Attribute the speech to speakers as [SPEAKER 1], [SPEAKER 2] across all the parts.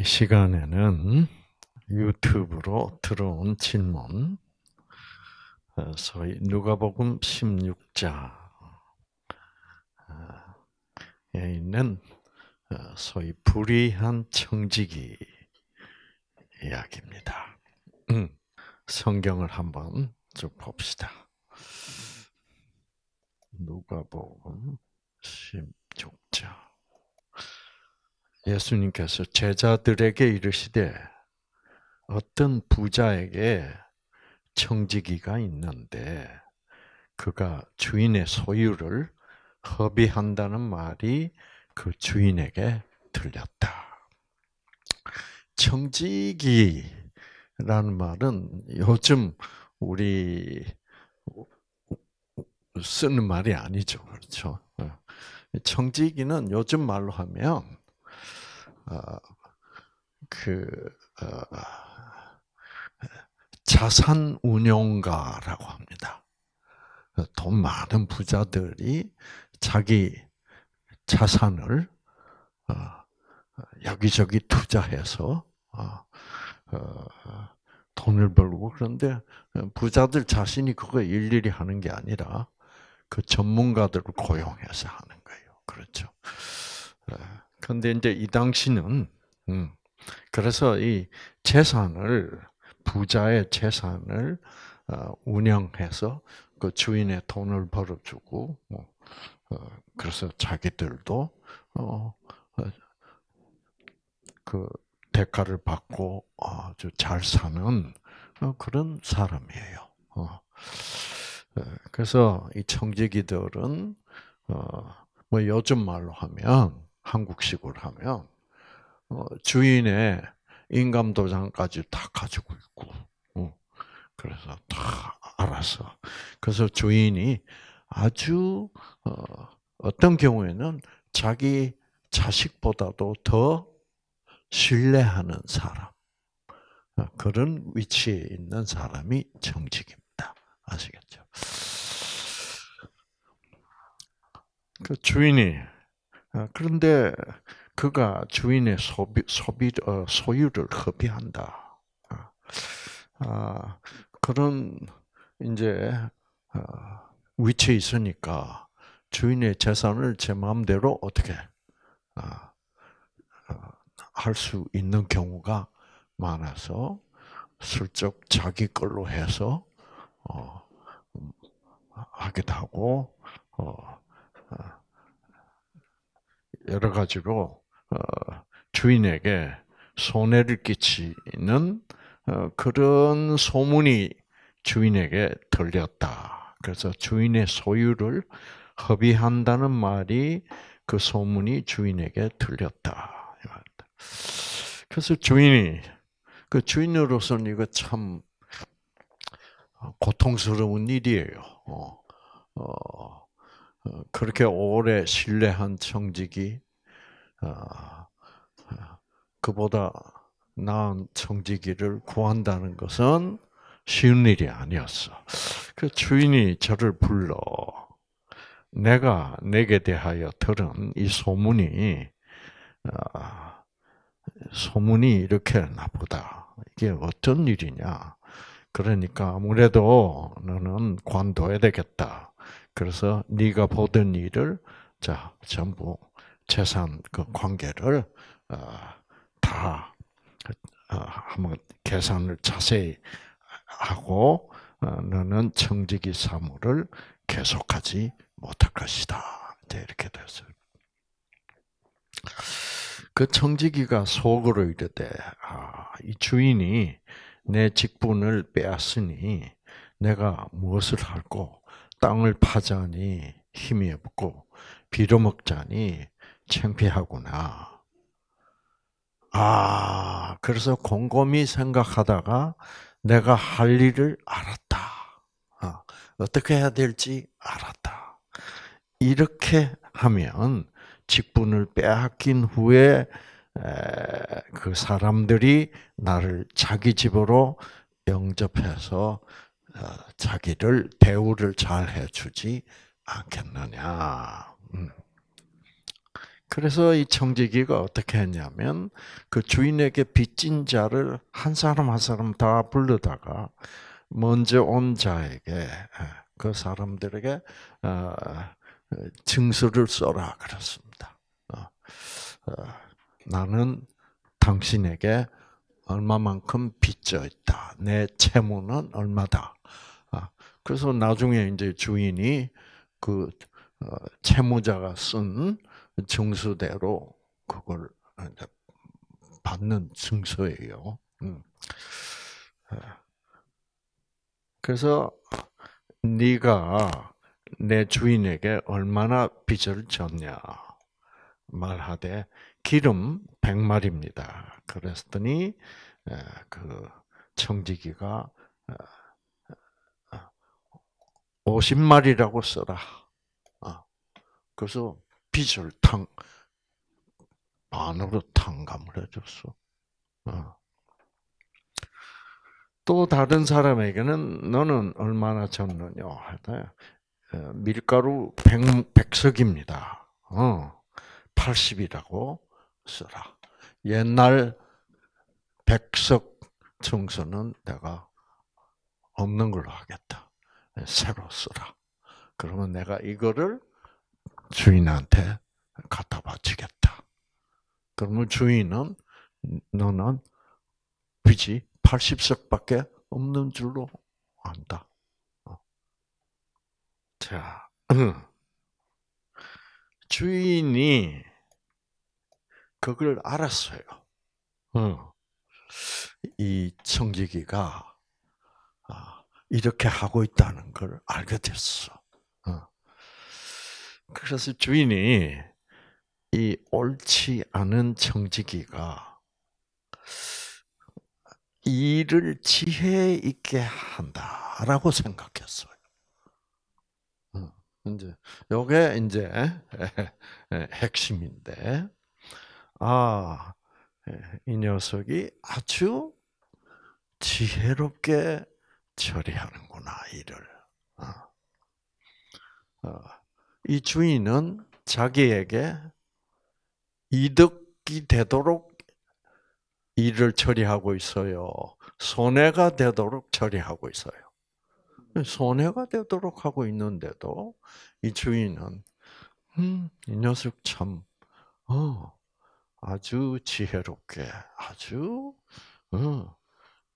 [SPEAKER 1] 이 시간에는 유튜브로 들어온 질문, 어, 소위 누가복음 16장에 어, 있는 어, 소위 불의한 청지기 이야기입니다. 음, 성경을 한번 쭉 봅시다. 누가복음 16장. 예수님께서 제자들에게 이르시되 어떤 부자에게 청지기가 있는데 그가 주인의 소유를 허비한다는 말이 그 주인에게 들렸다. 청지기라는 말은 요즘 우리 쓰는 말이 아니죠. 그렇죠? 어. 청지기는 요즘 말로 하면 어, 그 어, 자산 운용가라고 합니다. 어, 돈 많은 부자들이 자기 자산을 여기저기 투자해서 돈을 벌고 그런데 부자들 자신이 그거 일일이 하는 게 아니라 그 전문가들을 고용해서 하는 거예요. 그렇죠. 근데 이제 이 당시는, 음, 그래서 이 재산을, 부자의 재산을 어, 운영해서 그 주인의 돈을 벌어주고, 뭐, 어, 그래서 자기들도, 어, 어, 그 대가를 받고 아주 잘 사는 그런 사람이에요. 그래서 이 청지기들은 뭐 요즘 말로 하면 한국식으로 하면 어, 주인의 인감도장까지 다 가지고 있고 어, 그래서 다 알아서 그래서 주인이 아주 어, 어떤 경우에는 자기 자식보다도 더 신뢰하는 사람 그런 위치에 있는 사람이 정직입니다. 아시겠죠? 그 주인이 어, 그런데 그가 주인의 소비, 소비, 어, 소유를 허비한다. 어, 아, 그런 이제 위치에 있으니까 주인의 재산을 제 마음대로 어떻게 아, 할수 있는 경우가 많아서 슬쩍 자기 걸로 해서 음, 하기도 하고 여러 가지로 어, 주인에게 손해를 끼치는 어, 그런 소문이 주인에게 들렸다. 그래서 주인의 소유를 허비한다는 말이 그 소문이 주인에게 들렸다. 그래서 주인이 그 주인으로서는 이거 참 어, 고통스러운 일이에요. 어, 어, 어, 그렇게 오래 신뢰한 청직이 어, 어, 그보다 나은 청지기를 구한다는 것은 쉬운 일이 아니었어. 그 주인이 저를 불러 내가 내게 대하여 들은 이 소문이 소문이 이렇게 나보다 이게 어떤 일이냐. 그러니까 아무래도 너는 관둬야 되겠다. 그래서 네가 보던 일을 자 전부 재산 그 관계를 어, 다 어, 한번 계산을 자세히 하고 어, 너는 청지기 사물을 계속하지 못할 것이다. 이 이렇게 됐어요. 그 청지기가 속으로 이르되 아, 이 주인이 내 직분을 빼앗으니 내가 무엇을 할고 땅을 파자니 힘이 없고 비로 먹자니 창피하구나. 아, 그래서 곰곰이 생각하다가 내가 할 일을 알았다. 아, 어떻게 해야 될지 알았다. 이렇게 하면 직분을 빼앗긴 후에 그 사람들이 나를 자기 집으로 영접해서 어, 자기를 대우를 잘 해주지 않겠느냐. 음. 그래서 이 청지기가 어떻게 했냐면 그 주인에게 빚진 자를 한 사람 한 사람 다 불러다가 먼저 온 자에게 어, 그 사람들에게 어, 증서를 써라 그랬습니다. 나는 당신에게 얼마만큼 빚져 있다. 내 채무는 얼마다. 아, 그래서 나중에 이제 주인이 그 어, 채무자가 쓴 증서대로 그걸 받는 증서예요. 음. 아, 그래서 네가 내 주인에게 얼마나 빚을 졌냐 말하되 기름 100마리입니다. 그랬더니 그 청지기가 50마리라고 어, 어, 써라. 어, 그래서 빚을 탕, 반으로 탕감을 해줬어. 또 다른 사람에게는 너는 얼마나 적느냐 하다 밀가루 100, 석입니다 80이라고 써라. 옛날 백석 청소는 내가 없는 걸로 하겠다. 새로 쓰라. 그러면 내가 이거를 주인한테 갖다 바치겠다. 그러면 주인은 너는 빚이 80석밖에 없는 줄로 안다. 어. 자, 주인이 그걸 알았어요. 음. 이 청지기가 아, 이렇게 하고 있다는 걸 알게 됐어. 어. 그래서 주인이 이 옳지 않은 청지기가 일을 지혜 있게 한다라고 생각했어요. 어. 이제 요게 이제 핵심인데 아, 예, 이 녀석이 아주 지혜롭게 처리하는구나, 일을. 아, 아, 이 주인은 자기에게 이득이 되도록 일을 처리하고 있어요. 손해가 되도록 처리하고 있어요. 손해가 되도록 하고 있는데도 이 주인은 음, 이 녀석 참 어, 아주 지혜롭게, 아주 어,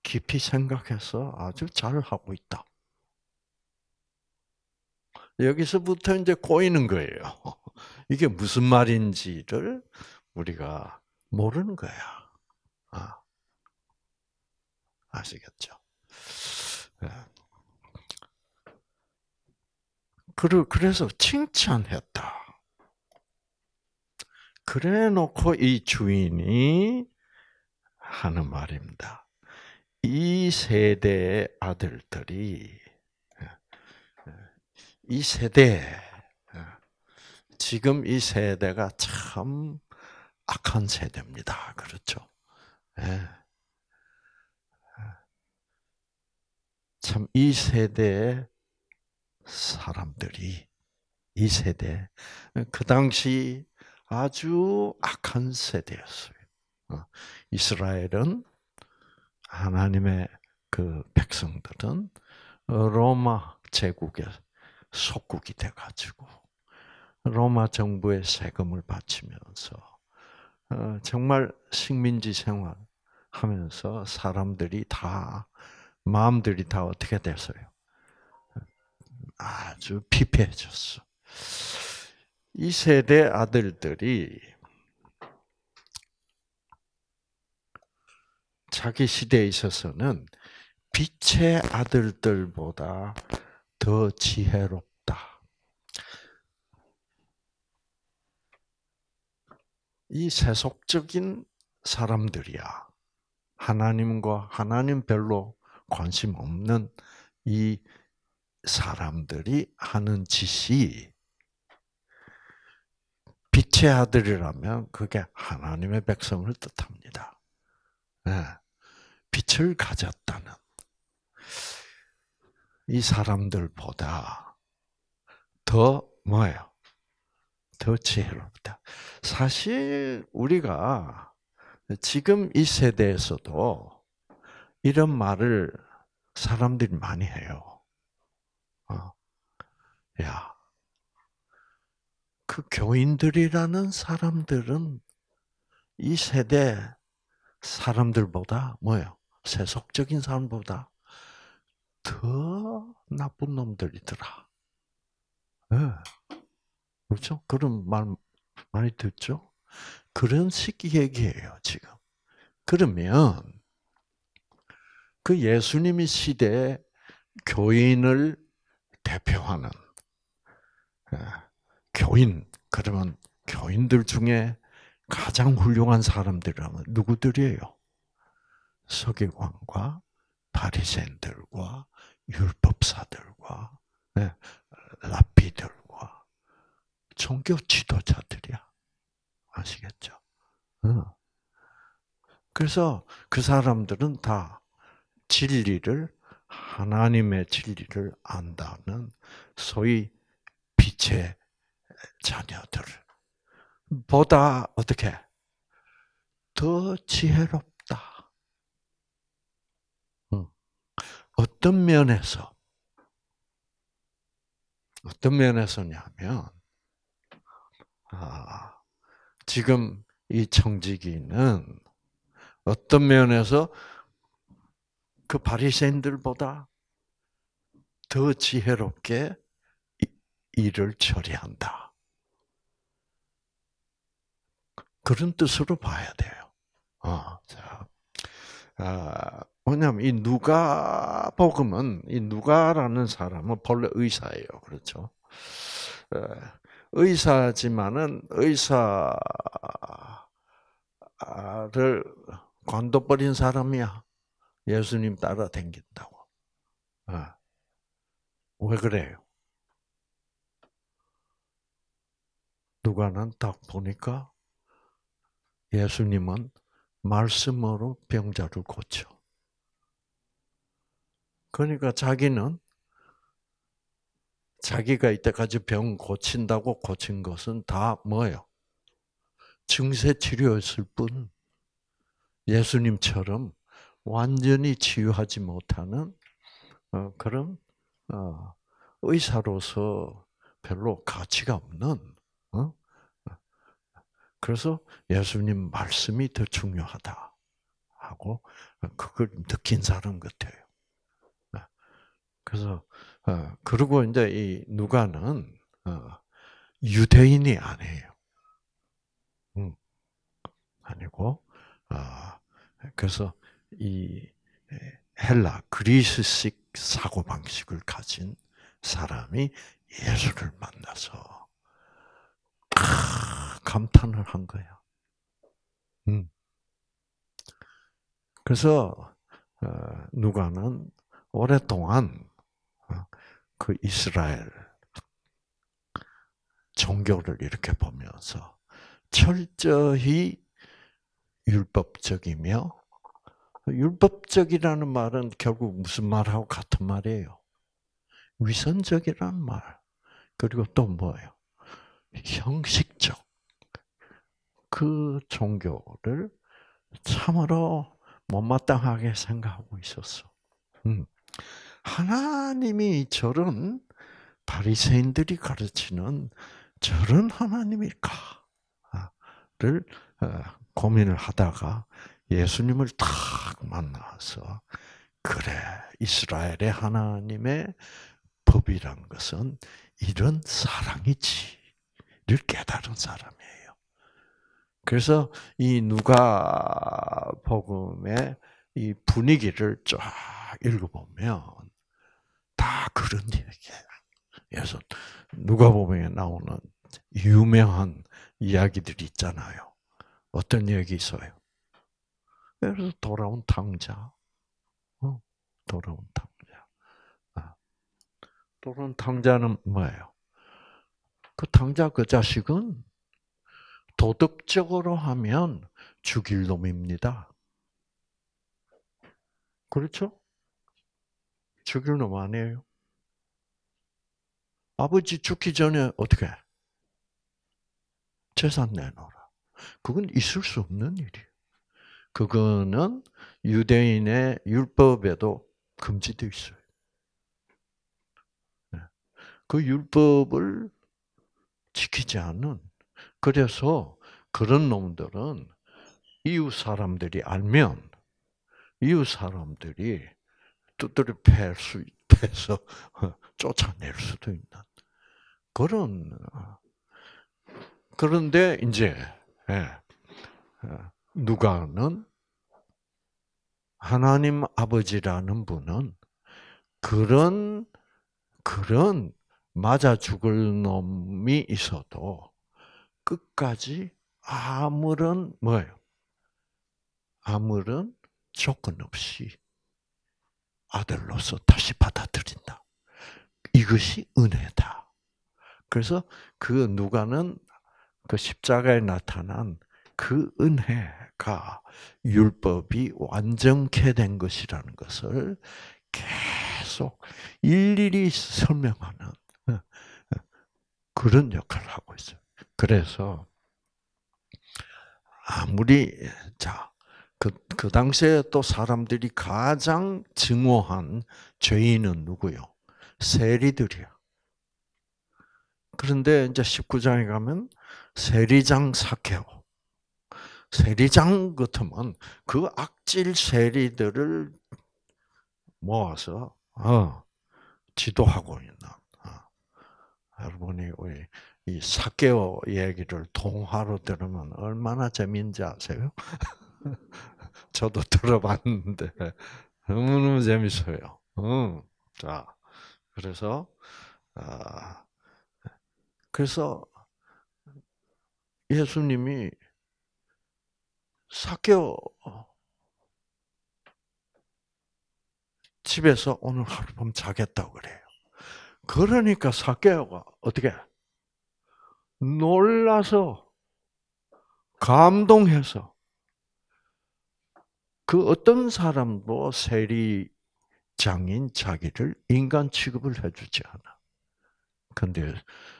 [SPEAKER 1] 깊이 생각해서 아주 잘 하고 있다. 여기서부터 이제 꼬이는 거예요. 이게 무슨 말인지를 우리가 모르는 거야. 아. 아시겠죠? 예. 그래서 칭찬했다. 그래 놓고 이 주인이 하는 말입니다. 이 세대의 아들들이 이 세대 지금 이 세대가 참 악한 세대입니다. 그렇죠? 예. 참이 세대의 사람들이 이 세대 그 당시 아주 악한 세대였어요. 어, 이스라엘은 하나님의 그 백성들은 로마 제국의 속국이 돼가지고 로마 정부의 세금을 바치면서 어, 정말 식민지 생활하면서 사람들이 다 마음들이 다 어떻게 됐어요? 아주 피폐해졌어. 이 세대 아들들이 자기 시대에 있어서는 빛의 아들들보다 더 지혜롭다. 이 세속적인 사람들이야. 하나님과 하나님 별로 관심 없는 이 사람들이 하는 짓이 빛의 아들이라면 그게 하나님의 백성을 뜻합니다. 예. 빛을 가졌다는 이 사람들보다 더 뭐예요? 더 지혜롭다. 사실 우리가 지금 이 세대에서도 이런 말을 사람들이 많이 해요. 어. 야, 그 교인들이라는 사람들은 이 세대 사람들보다 뭐예요? 세속적인 사람보다 더 나쁜 놈들이더라. 네. 그렇죠? 그런 말 많이 듣죠? 그런 식 얘기예요, 지금. 그러면 그 예수님이 시대에 교인을 대표하는 예, 교인, 그러면 교인들 중에 가장 훌륭한 사람들이라면 누구들이에요? 서기관과 바리새인들과 율법사들과 네, 라피들과 종교 지도자들이야. 아시겠죠? 응. 그래서 그 사람들은 다 진리를 하나님의 진리를 안다는 소위 빛의 자녀들 보다 어떻게 더 지혜롭다. 어떤 면에서 어떤 면에서냐면 아, 지금 이 청지기는 어떤 면에서 그 바리새인들보다 더 지혜롭게 일을 처리한다. 그런 뜻으로 봐야 돼요. 어, 자, 아, 왜냐면이 누가 복음은 이 누가라는 사람은 본래 의사예요, 그렇죠? 어, 의사지만은 의사를 관둬버린 사람이야. 예수님 따라 댕긴다고. 아. 왜 그래요? 누가는 딱 보니까 예수님은 말씀으로 병자를 고쳐. 그러니까 자기는 자기가 이때까지 병 고친다고 고친 것은 다 뭐예요? 증세 치료였을 뿐 예수님처럼 완전히 치유하지 못하는 어, 그런 어, 의사로서 별로 가치가 없는 어? 그래서 예수님 말씀이 더 중요하다 하고 그걸 느낀 사람 같아요. 네. 그래서 어, 그리고 이제 이 누가는 어, 유대인이 아니에요. 음. 아니고 어, 그래서 이 헬라 그리스식 사고 방식을 가진 사람이 예수를 만나서 감탄을 한 거야. 음. 그래서 어, 누가는 오랫동안 어, 그 이스라엘 종교를 이렇게 보면서 철저히 율법적이며 율법적이라는 말은 결국 무슨 말하고 같은 말이에요. 위선적이라는 말. 그리고 또 뭐예요? 형식 그 종교를 참으로 못마땅하게 생각하고 있었어. 음. 하나님이 저런 바리새인들이 가르치는 저런 하나님일까를 아, 어, 고민을 하다가 예수님을 딱 만나서 그래 이스라엘의 하나님의 법이란 것은 이런 사랑이지를 깨달은 사람이에요. 그래서 이 누가 복음의 이 분위기를 쫙 읽어보면 다 그런 얘기예요. 그래서 누가 복음에 나오는 유명한 이야기들이 있잖아요. 어떤 얘기 있어요? 그래서 돌아온 탕자, 어? 돌아온 탕자, 아, 돌아온 탕자는 뭐예요? 그 탕자 그 자식은 도덕적으로 하면 죽일 놈입니다. 그렇죠? 죽일 놈 아니에요. 아버지 죽기 전에 어떻게? 재산 내놓라 그건 있을 수 없는 일이에요. 그거는 유대인의 율법에도 금지되 있어요. 네. 그 율법을 지키지 않은 그래서 그런 놈들은 이웃 사람들이 알면 이웃 사람들이 뚜드려 팰수 패서 쫓아낼 수도 있는 그런 그런데 이제 예, 어, 누가는 하나님 아버지라는 분은 그런 그런 맞아 죽을 놈이 있어도 끝까지 아무런 뭐예요? 아무런 조건 없이 아들로서 다시 받아들인다. 이것이 은혜다. 그래서 그 누가는 그 십자가에 나타난 그 은혜가 율법이 완전케 된 것이라는 것을 계속 일일이 설명하는 어, 어, 그런 역할을 하고 있어요. 그래서 아무리 자, 그, 그 당시에 또 사람들이 가장 증오한 죄인은 누구요? 세리들이야. 그런데 이제 19장에 가면 세리장 사케오. 세리장 같으면 그 악질 세리들을 모아서 어, 지도하고 있는 어. 여러분이 우리 이 사케오 얘기를 동화로 들으면 얼마나 재밌는지 아세요? 저도 들어봤는데 너무너무 재밌어요. 음, 자, 그래서 아, 그래서 예수님이 사케오 집에서 오늘 하룻밤 자겠다고 그래요. 그러니까 사케오가 어떻게 놀라서 감동해서 그 어떤 사람도 세리장인 자기를 인간 취급을 해주지 않아. 근데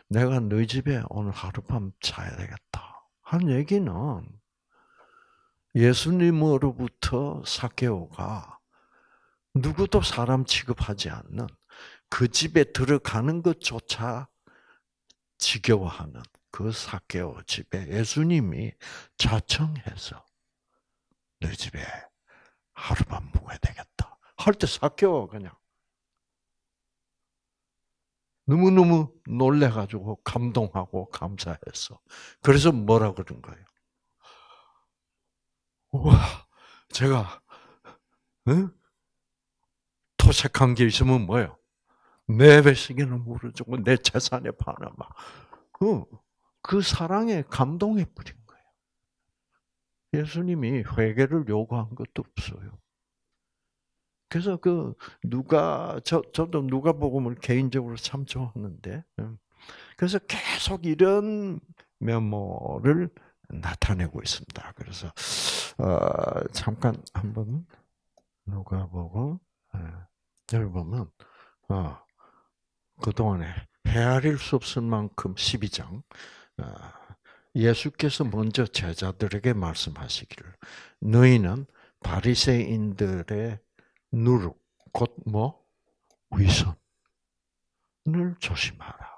[SPEAKER 1] 내가 너희 집에 오늘 하룻밤 자야 되겠다. 한 얘기는 예수님으로부터 사케오가 누구도 사람 취급하지 않는 그 집에 들어가는 것조차 지겨워하는 그 사개오 집에 예수님이 자청해서 너희 집에 하루만 묵어야 되겠다. 할 때 사개오 그냥 너무너무 놀래가지고 감동하고 감사했어. 그래서 뭐라 그런 거예요? 와, 제가 응? 토착한게 있으면 뭐예요? 내배신기는 물을 주고 내 재산에 파나마. 어, 그 사랑에 감동해 뿌린 거예요. 예수님이 회개를 요구한 것도 없어요. 그래서 그 누가 저 저도 누가복음을 개인적으로 참 좋아하는데 음, 그래서 계속 이런 면모를 나타내고 있습니다. 그래서 어, 잠깐 한번 누가복음 여기 예, 보면 어, 그동안에 헤아릴 수 없을 만큼 12장 어, 예수께서 먼저 제자들에게 말씀하시기를 너희는 바리새인들의 누룩 곧 뭐 위선을 조심하라.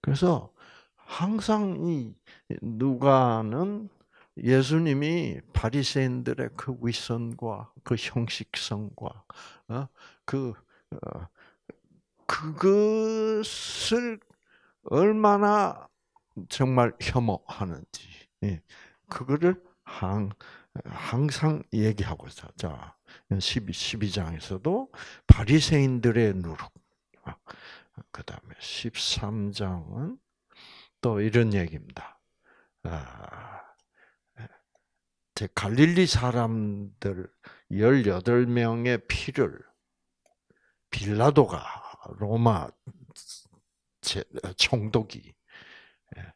[SPEAKER 1] 그래서 항상 이 누가는 예수님이 바리새인들의 그 위선과 그 형식성과 어, 그 어, 그것을 얼마나 정말 혐오하는지 예, 그거를 항, 항상 얘기하고 있어. 자, 12, 12장에서도 바리새인들의 누룩. 아, 그 다음에 13장은 또 이런 얘기입니다. 아, 예, 제 갈릴리 사람들 18명의 피를 빌라도가 로마 총독이 예,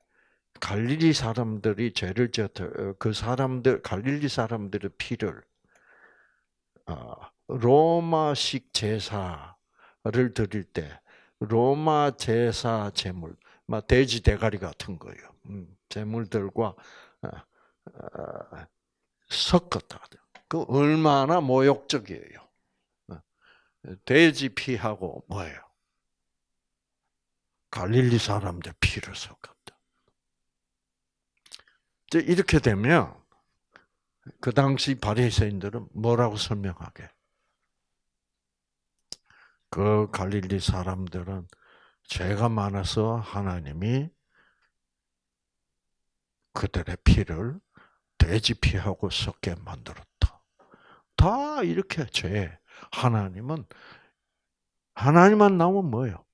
[SPEAKER 1] 갈릴리 사람들이 죄를 졌어 그 사람들 갈릴리 사람들의 피를 어, 로마식 제사를 드릴 때 로마 제사 제물, 막 돼지 대가리 같은 거예요. 음, 제물들과 어, 어, 섞었다. 그 얼마나 모욕적이에요. 돼지 피하고 뭐예요? 갈릴리 사람들 피를 섞었다. 이렇게 되면 그 당시 바리새인들은 뭐라고 설명하게? 그 갈릴리 사람들은 죄가 많아서 하나님이 그들의 피를 돼지 피하고 섞게 만들었다. 다 이렇게 죄 하나님은 하나님만 나오면 뭐예요?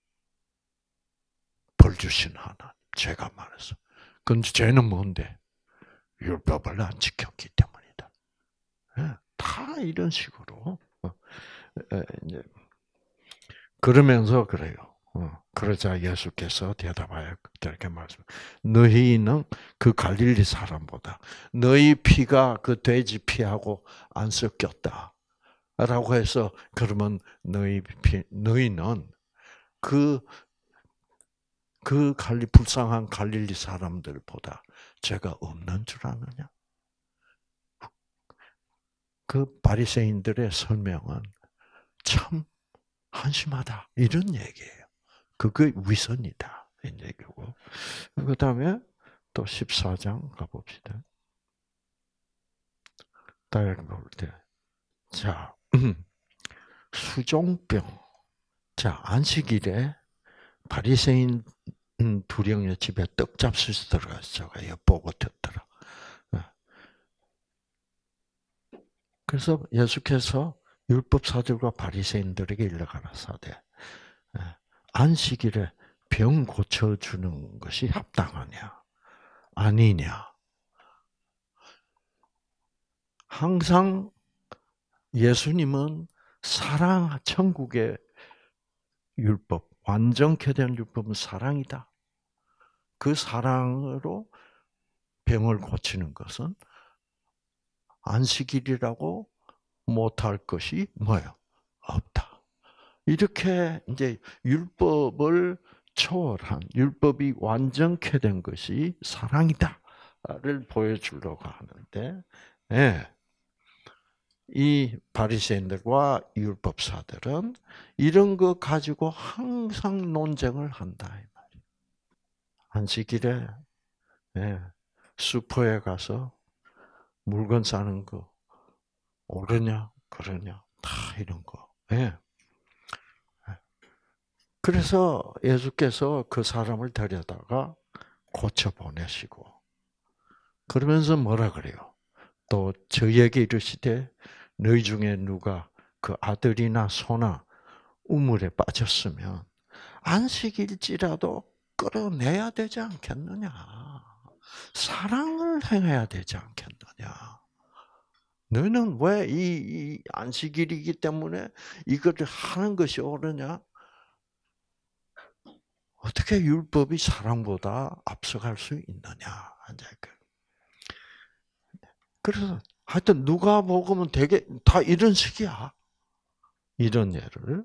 [SPEAKER 1] 벌 주신 하나님. 제가 말해서. 근데 죄는 뭔데? 율법을 안 지켰기 때문이다. 예, 다 이런 식으로 어, 그러면서 그래요. 어, 그러자 예수께서 대답하여 그들게 말씀. 너희는 그 갈릴리 사람보다 너희 피가 그 돼지 피하고 안 섞였다. 라고 해서 그러면 너희 너희는 그그 그 갈리 불쌍한 갈릴리 사람들보다 제가 없는 줄 아느냐? 그 바리새인들의 설명은 참 한심하다 이런 얘기예요. 그게 위선이다 이 얘기고 그다음에 또 14장 가봅시다. 다이어볼 때. 자, 음. 수종병. 자, 안식일에 바리새인 두령의 집에 떡 잡수 들어갔어요 엿보고 듣더라. 어. 그래서 예수께서 율법사들과 바리새인들에게 일러가라 사대. 어. 안식일에 병 고쳐주는 것이 합당하냐? 아니냐? 항상 예수님은 사랑, 천국의 율법, 완전케 된 율법은 사랑이다. 그 사랑으로 병을 고치는 것은 안식일이라고 못할 것이 뭐예요? 없다. 이렇게 이제 율법을 초월한 율법이 완전케 된 것이 사랑이다를 보여주려고 하는데, 예. 이 바리새인들과 율법사들은 이런 거 가지고 항상 논쟁을 한다 이말이 안식일에 예, 슈퍼에 가서 물건 사는 거 옳으냐 그러냐 다 이런 거. 예. 예. 그래서 예수께서 그 사람을 데려다가 고쳐 보내시고 그러면서 뭐라 그래요? 또 저희에게 이르시되 너희 중에 누가 그 아들이나 소나 우물에 빠졌으면 안식일지라도 끌어내야 되지 않겠느냐. 사랑을 행해야 되지 않겠느냐. 너는 왜 이 안식일이기 때문에 이것을 하는 것이 옳으냐? 어떻게 율법이 사랑보다 앞서갈 수 있느냐? 이제 그 그래서 하여튼 누가 보으면 되게 다 이런 식이야. 이런 예를.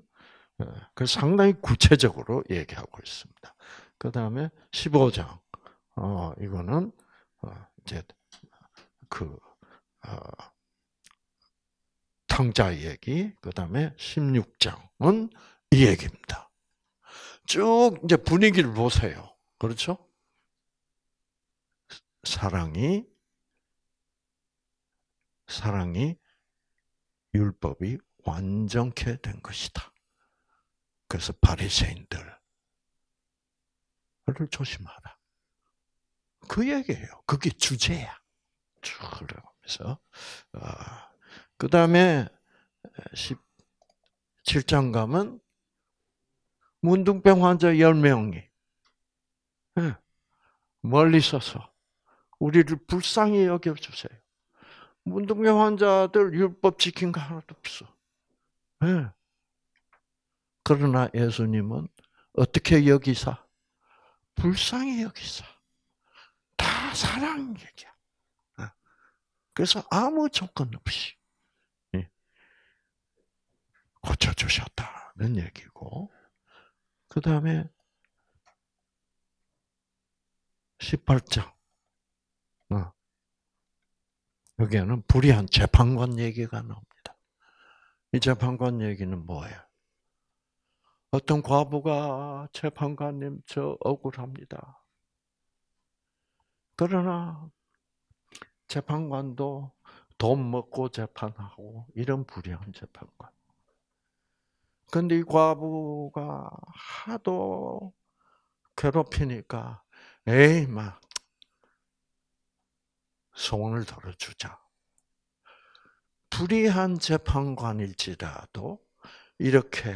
[SPEAKER 1] 그 상당히 구체적으로 얘기하고 있습니다. 그 다음에 15장. 어, 이거는, 어, 이제, 그, 어, 탕자 얘기. 그 다음에 16장은 이 얘기입니다. 쭉 이제 분위기를 보세요. 그렇죠? 사랑이 사랑이 율법이 완전케 된 것이다. 그래서 바리새인들을 조심하라. 그 얘기예요. 그게 주제야. 쭉러면서 아, 그 다음에 17장 가면 문둥병 환자 10명이 예, 멀리 서서 우리를 불쌍히 여겨주세요. 문둥병 환자들 율법 지킨 거 하나도 없어. 네. 그러나 예수님은 어떻게 여기사? 불쌍히 여기사. 다 사랑 얘기야. 예. 그래서 아무 조건 없이 예, 고쳐주셨다는 얘기고, 그 다음에 18장. 어. 여기에는 불의한 재판관 얘기가 나옵니다. 이 재판관 얘기는 뭐예요? 어떤 과부가 재판관님 저 억울합니다. 그러나 재판관도 돈 먹고 재판하고 이런 불의한 재판관. 근데 이 과부가 하도 괴롭히니까 에이 막 소원을 들어주자. 불의한 재판관일지라도 이렇게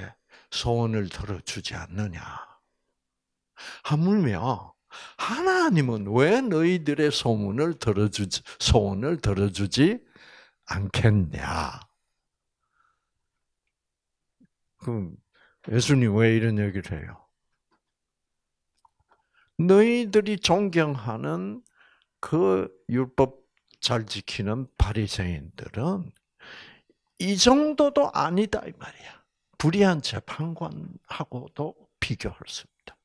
[SPEAKER 1] 소원을 들어주지 않느냐. 하물며 하나님은 왜 너희들의 소문을 들어주지 소원을 들어주지 않겠냐? 그럼 예수님 왜 이런 얘기를 해요? 너희들이 존경하는 그 율법 잘 지키는 바리새인들은 이 정도도 아니다 이 말이야. 불의한 재판관하고도 비교할 수 있다.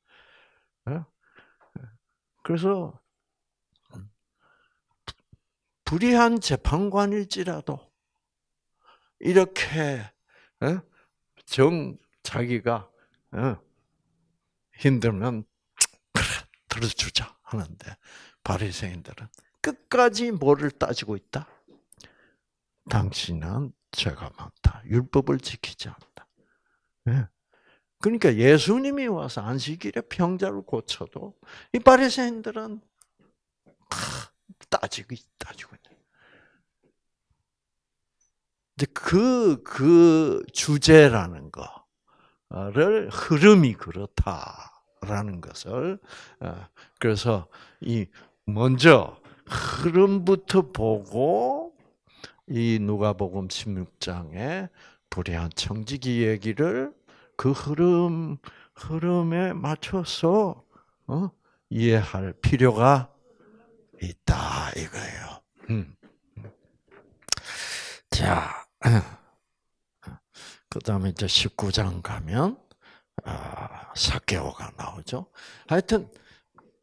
[SPEAKER 1] 예? 예. 그래서 불의한 재판관일지라도 이렇게 예? 정 자기가 힘들면 들어주자 하는데 바리새인들은 끝까지 뭐를 따지고 있다? 당신은 죄가 많다. 율법을 지키지 않다. 예. 그러니까 예수님이 와서 안식일에 평자를 고쳐도 이 바리새인들은 따지고 따지고 있네. 이제 그, 그 주제라는 거를 흐름이 그렇다라는 것을, 어, 그래서 이 먼저 흐름부터 보고 이 누가복음 1 6장에 불의한 청지기 얘기를 그 흐름 흐름에 맞춰서 어? 이해할 필요가 있다 이거예요. 음. 자, 그 다음에 이제 19장 가면 아, 사개오가 나오죠. 하여튼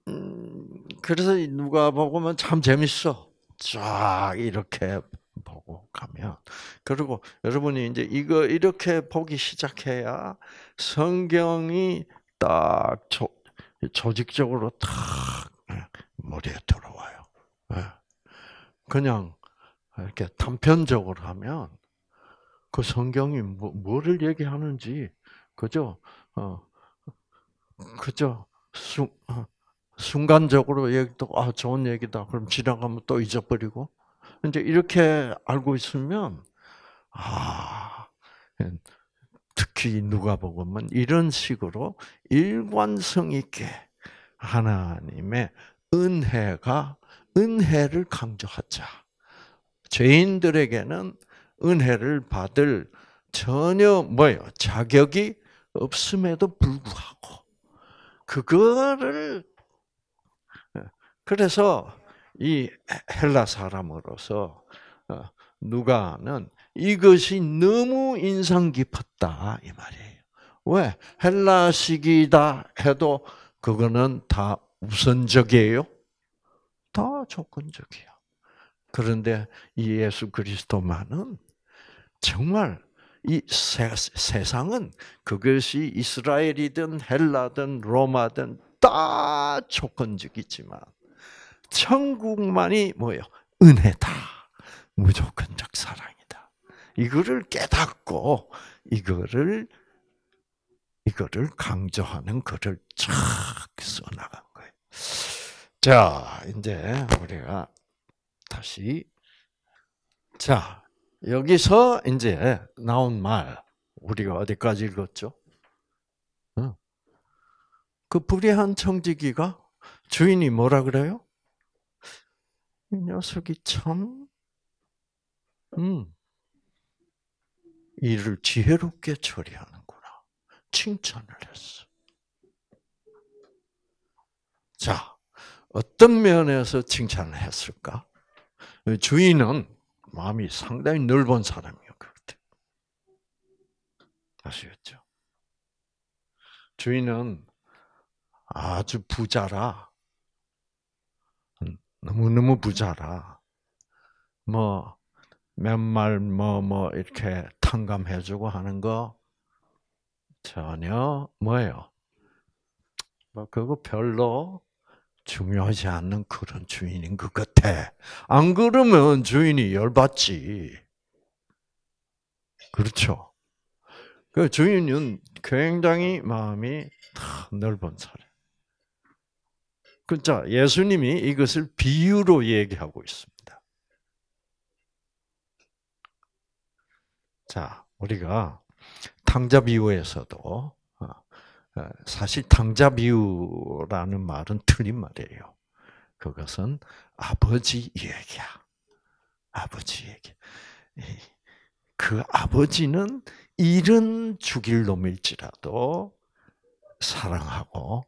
[SPEAKER 1] 음, 그래서 누가 보면 참 재밌어. 쫙 이렇게 보고 가면 그리고 여러분이 이제 이거 이렇게 보기 시작해야 성경이 딱 조, 조직적으로 딱 예, 머리에 들어와요. 예. 그냥 이렇게 단편적으로 하면 그 성경이 뭐, 뭐를 얘기하는지 그죠? 어, 그죠? 수, 어, 순간적으로 얘기도 아 좋은 얘기다. 그럼 지나가면 또 잊어버리고 이제 이렇게 알고 있으면 아 특히 누가 보면 이런 식으로 일관성 있게 하나님의 은혜가 은혜를 강조하자. 죄인들에게는 은혜를 받을 전혀 뭐예요 자격이 없음에도 불구하고 그거를 그래서 이 헬라 사람으로서 어, 누가는 이것이 너무 인상 깊었다 이 말이에요. 왜 헬라식이다 해도 그거는 다 우선적이에요. 다 조건적이야. 그런데 이 예수 그리스도만은 정말 이 세, 상은 그것이 이스라엘이든 헬라든 로마든 다 조건적이지만 천국만이 뭐예요? 은혜다. 무조건적 사랑이다. 이거를 깨닫고 이거를 이거를 강조하는 글을 쫙 써나간 거예요. 자, 이제 우리가 다시 자 여기서 이제 나온 말 우리가 어디까지 읽었죠? 그 불의한 청지기가 주인이 뭐라 그래요? 이 녀석이 참, 음, 일을 지혜롭게 처리하는구나. 칭찬을 했어. 자, 어떤 면에서 칭찬을 했을까? 주인은 마음이 상당히 넓은 사람이었거든. 아시겠죠? 주인은 아주 부자라 너무너무 부자라. 뭐, 맨말 뭐, 뭐, 이렇게 탕감해주고 하는 거 전혀 뭐예요. 뭐, 그거 별로 중요하지 않는 그런 주인인 것 같아. 안 그러면 주인이 열받지. 그렇죠. 그 주인은 굉장히 마음이 다 넓은 사람. 그자 그러니까 예수님이 이것을 비유로 얘기하고 있습니다. 자, 우리가 당자 비유에서도 어, 어, 사실 당자 비유라는 말은 틀린 말이에요. 그것은 아버지 얘기야. 아버지 얘기. 그 아버지는 잃은 죽일 놈일지라도 사랑하고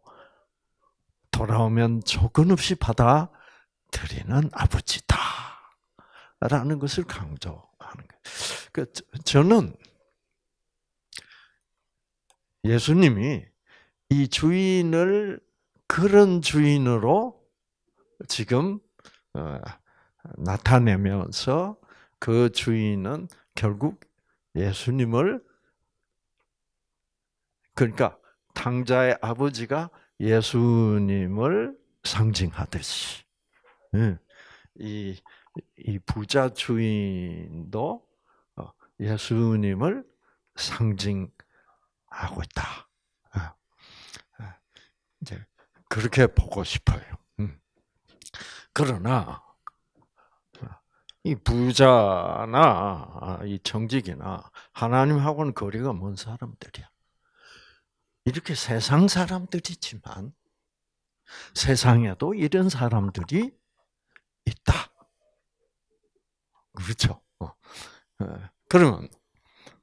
[SPEAKER 1] 돌아오면 조건 없이 받아들이는 아버지다. 라는 것을 강조하는 거예요. 그, 저는 예수님이 이 주인을 그런 주인으로 지금 어, 나타내면서 그 주인은 결국 예수님을 그러니까 당자의 아버지가 예수님을 상징하듯이 예. 이, 이 부자 주인도 어, 예수님을 상징하고 있다. 어, 어. 이제 그렇게 보고 싶어요. 음. 그러나 이 부자나 이 정직이나 하나님하고는 거리가 먼 사람들이야. 이렇게 세상 사람들이지만 세상에도 이런 사람들이 있다. 그렇죠? 어. 어. 그러면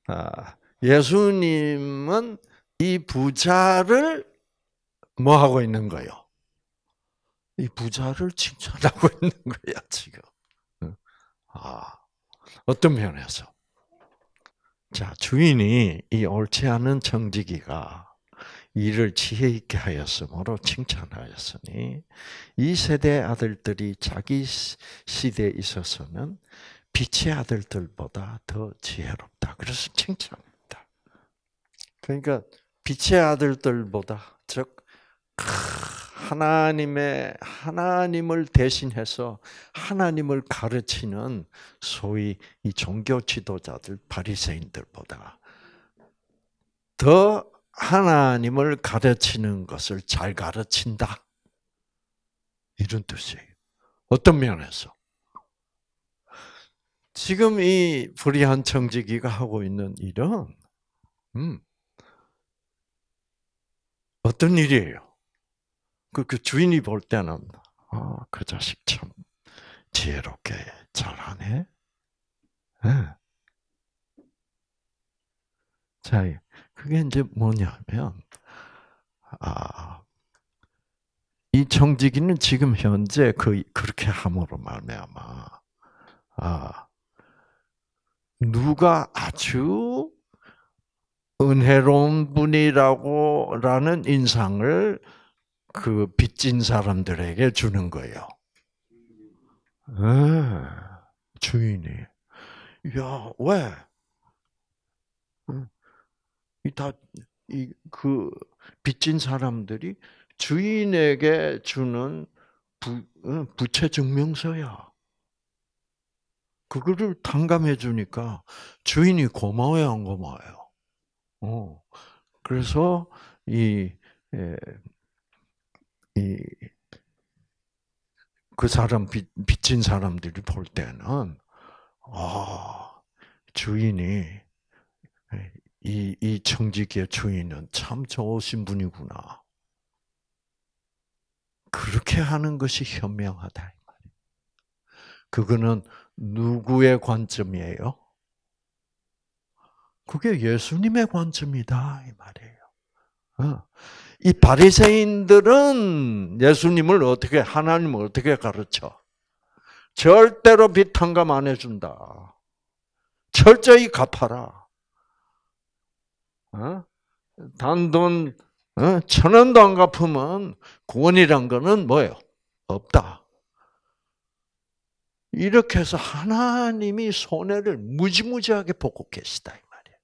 [SPEAKER 1] 아, 예수님은 이 부자를 뭐 하고 있는 거요? 이 부자를 칭찬하고 있는 거야 지금. 어. 아 어떤 면에서? 자 주인이 이 옳지 않은 청지기가 이를 지혜 있게 하였으므로 칭찬하였으니 이 세대 아들들이 자기 시대에 있어서는 빛의 아들들보다 더 지혜롭다. 그래서 칭찬입니다. 그러니까 빛의 아들들보다 즉 하나님의 하나님을 대신해서 하나님을 가르치는 소위 이 종교 지도자들 바리새인들보다 더 하나님을 가르치는 것을 잘 가르친다. 이런 뜻이에요. 어떤 면에서? 지금 이 불의한 청지기가 하고 있는 일은, 음, 어떤 일이에요? 그, 그 주인이 볼 때는, 아, 그 자식 참 지혜롭게 잘하네. 네. 예. 자, 예. 그게 이제 뭐냐면 아, 이 청지기는 지금 현재 그 그렇게 함으로 말미암아 아, 누가 아주 은혜로운 분이라고라는 인상을 그 빚진 사람들에게 주는 거예요. 아, 주인이. 야, 왜? 다이그 빚진 사람들이 주인에게 주는 부, 어, 부채 증명서야. 그거를 탕감해 주니까 주인이 고마워요, 안 고마워요? 어. 그래서 이, 예, 이, 그 사람, 빚, 빚진 사람들이 볼 때는, 아, 주인이 예, 이, 이 청지기의 주인은 참 좋으신 분이구나. 그렇게 하는 것이 현명하다. 그거는 누구의 관점이에요? 그게 예수님의 관점이다 이 말이에요. 어. 이 바리새인들은 예수님을 어떻게 하나님을 어떻게 가르쳐? 절대로 비탄감 안 해준다. 철저히 갚아라. 어? 단돈 어? 천 원도 안 갚으면 구원이란 거는 뭐예요? 없다. 이렇게 해서 하나님이 손해를 무지무지하게 보고 계시다 이 말이에요.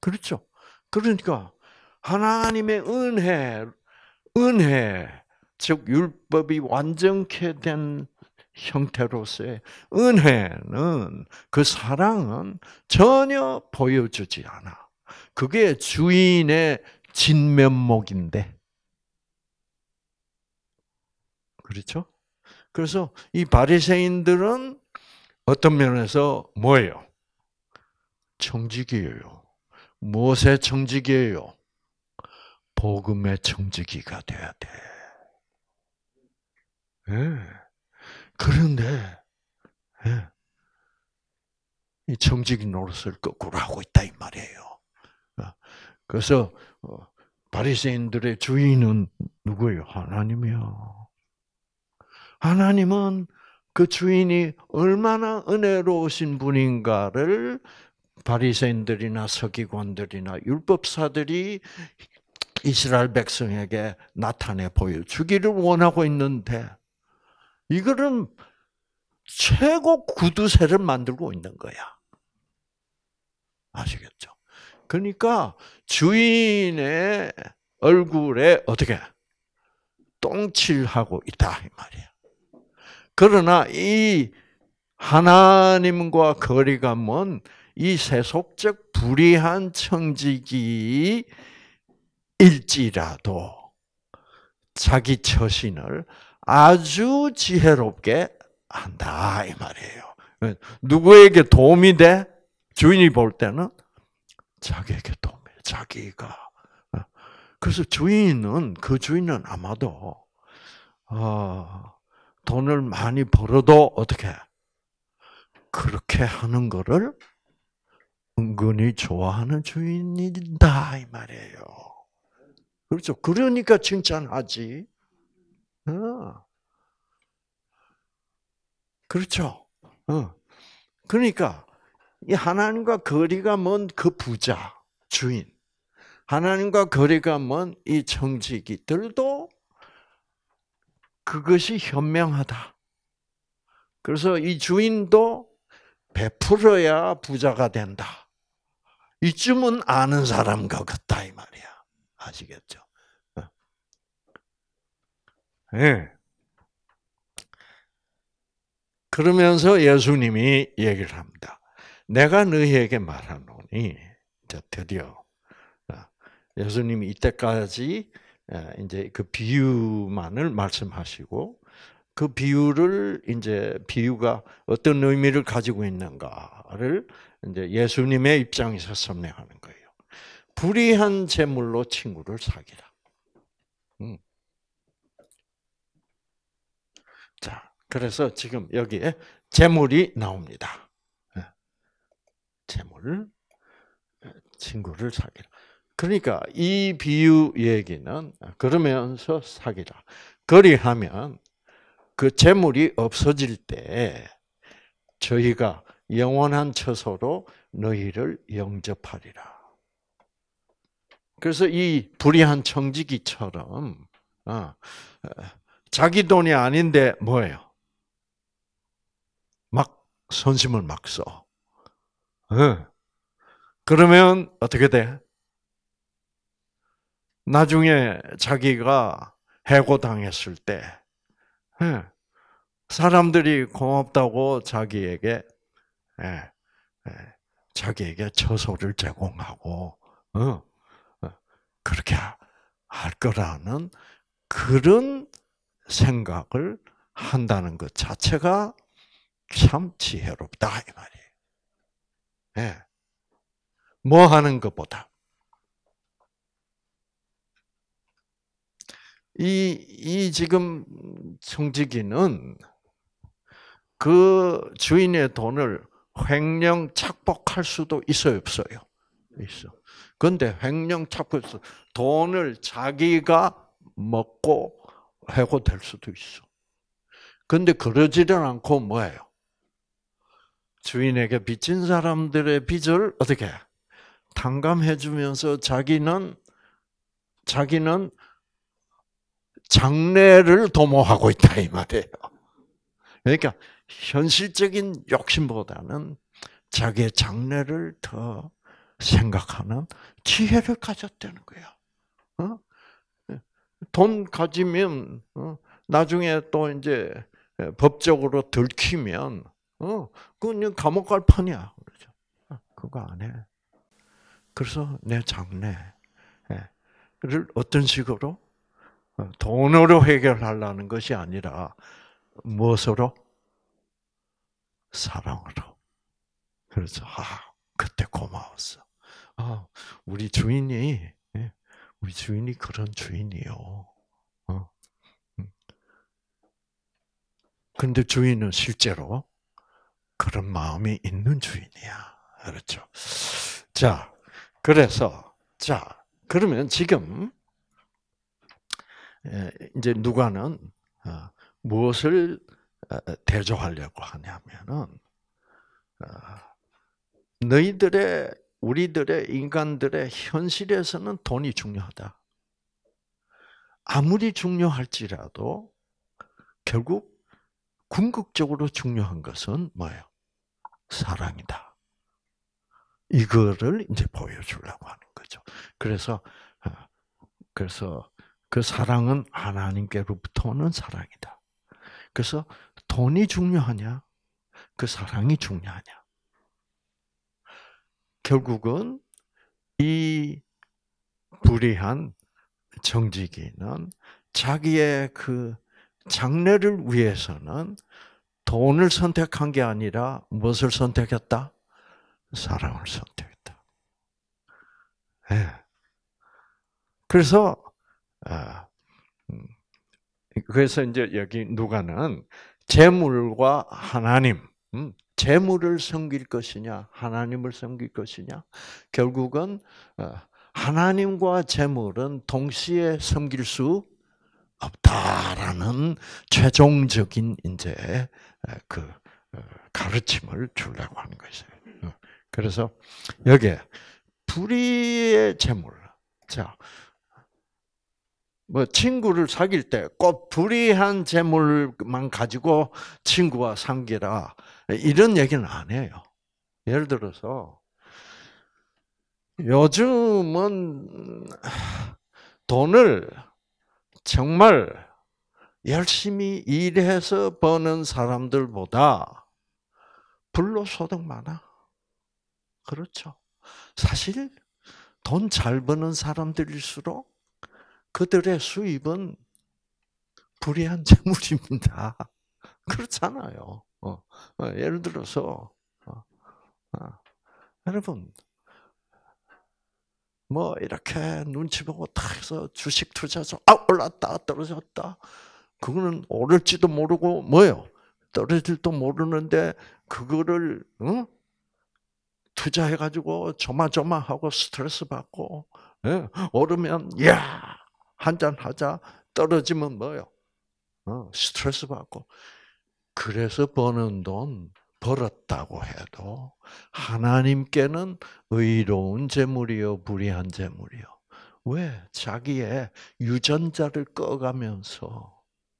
[SPEAKER 1] 그렇죠? 그러니까 하나님의 은혜, 은혜, 즉 율법이 완전케 된 형태로서의 은혜는 그 사랑은 전혀 보여주지 않아. 그게 주인의 진면목인데. 그렇죠? 그래서 이 바리새인들은 어떤 면에서 뭐예요? 청지기예요. 무엇의 청지기예요? 복음의 청지기가 돼야 돼. 네. 그런데 예, 이 청지기 노릇을 거꾸로 하고 있다 이 말이에요. 어, 그래서 어, 바리새인들의 주인은 누구예요? 하나님이요. 하나님은 그 주인이 얼마나 은혜로우신 분인가를 바리새인들이나 서기관들이나 율법사들이 이스라엘 백성에게 나타내 보여주기를 원하고 있는데 이거는 최고 구두쇠를 만들고 있는 거야. 아시겠죠? 그러니까 주인의 얼굴에 어떻게 똥칠하고 있다 이 말이야. 그러나 이 하나님과 거리가 먼이 세속적 불의한 청지기 일지라도 자기 처신을 아주 지혜롭게 한다 이 말이에요. 누구에게 도움이 돼? 주인이 볼 때는 자기에게 도움이 돼. 자기가. 그래서 주인은 그 주인은 아마도 어, 돈을 많이 벌어도 어떻게 그렇게 하는 거를 은근히 좋아하는 주인이다 이 말이에요. 그렇죠. 그러니까 칭찬하지. 그렇죠. 어. 그러니까 이 하나님과 거리가 먼 그 부자 주인, 하나님과 거리가 먼 이 청지기들도 그것이 현명하다. 그래서 이 주인도 베풀어야 부자가 된다. 이쯤은 아는 사람 같다 이 말이야. 아시겠죠? 예. 그러면서 예수님이 얘기를 합니다. 내가 너희에게 말하노니, 자, 드디어. 예수님이 이때까지 아, 이제 그 비유만을 말씀하시고, 그 비유를 이제 비유가 어떤 의미를 가지고 있는가를 이제 예수님의 입장에서 설명하는 거예요. 불의한 재물로 친구를 사귀라. 자, 그래서 지금 여기에 재물이 나옵니다. 예. 재물, 예, 친구를 사귀라. 그러니까 이 비유 얘기는 그러면서 사귀라. 그리하면 그 재물이 없어질 때 저희가 영원한 처소로 너희를 영접하리라. 그래서 이 불의한 청지기처럼 어, 어, 자기 돈이 아닌데 뭐예요? 막 선심을 막 써. 네. 그러면 어떻게 돼? 나중에 자기가 해고당했을 때, 사람들이 고맙다고 자기에게, 예, 예, 자기에게 처소를 제공하고, 어, 그렇게 할 거라는 그런 생각을 한다는 것 자체가 참 지혜롭다 이 말이에요. 네. 뭐 하는 것보다 이, 이 지금 청지기는 그 주인의 돈을 횡령 착복할 수도 있어요, 없어요? 있어. 근데 횡령 착복해서 돈을 자기가 먹고 해고될 수도 있어. 근데 그러지를 않고 뭐예요? 주인에게 빚진 사람들의 빚을 어떻게 탕감해 주면서 자기는 자기는 장래를 도모하고 있다 이 말이에요. 그러니까 현실적인 욕심보다는 자기의 장래를 더 생각하는 지혜를 가졌다는 거야. 돈 가지면 어, 나중에 또 이제 예, 법적으로 들키면 어, 그건 감옥 갈 판이야. 그렇죠. 아, 그거 안 해. 그래서 내 장래를 예, 어떤 식으로 어, 돈으로 해결하려는 것이 아니라 무엇으로 사랑으로. 그래서 아 그때 고마웠어. 아 우리 주인이 우리 주인이 그런 주인이요. 어? 음. 근데 주인은 실제로 그런 마음이 있는 주인이야. 그렇죠. 자, 그래서, 자, 그러면 지금, 이제 누가는 어, 무엇을 어, 대조하려고 하냐면은, 어, 너희들의 우리들의 인간들의 현실에서는 돈이 중요하다. 아무리 중요할지라도 결국 궁극적으로 중요한 것은 뭐예요? 사랑이다. 이거를 이제 보여주려고 하는 거죠. 그래서 어, 그래서 그 사랑은 하나님께로부터 는 사랑이다. 그래서 돈이 중요하냐? 그 사랑이 중요하냐? 결국은 이 불의한 정직이는 자기의 그 장래를 위해서는 돈을 선택한 게 아니라 무엇을 선택했다? 사랑을 선택했다. 네. 그래서 아, 음, 그래서 이제 여기 누가는 재물과 하나님 음, 재물을 섬길 것이냐, 하나님을 섬길 것이냐, 결국은 어, 하나님과 재물은 동시에 섬길 수 없다라는 최종적인 이제 어, 그 어, 가르침을 주려고 하는 것이에요. 그래서 여기에 불의의 재물, 자뭐 친구를 사귈 때 꼭 불이한 재물만 가지고 친구와 상기라 이런 얘기는 안 해요. 예를 들어서 요즘은 돈을 정말 열심히 일해서 버는 사람들보다 불로 소득 많아. 그렇죠. 사실 돈 잘 버는 사람들일수록 그들의 수입은 불의한 재물입니다. 그렇잖아요. 어, 어, 예를 들어서 어, 어, 여러분 뭐 이렇게 눈치 보고 탁 해서 주식 투자해서 아 올랐다 떨어졌다 그거는 오를지도 모르고 뭐요 떨어질도 모르는데 그거를 응? 투자해가지고 조마조마하고 스트레스 받고 예? 오르면 야 한잔 하자. 떨어지면 뭐요? 어, 스트레스 받고. 그래서 버는 돈 벌었다고 해도 하나님께는 의로운 재물이요 불의한 재물이요. 왜 자기의 유전자를 꺼가면서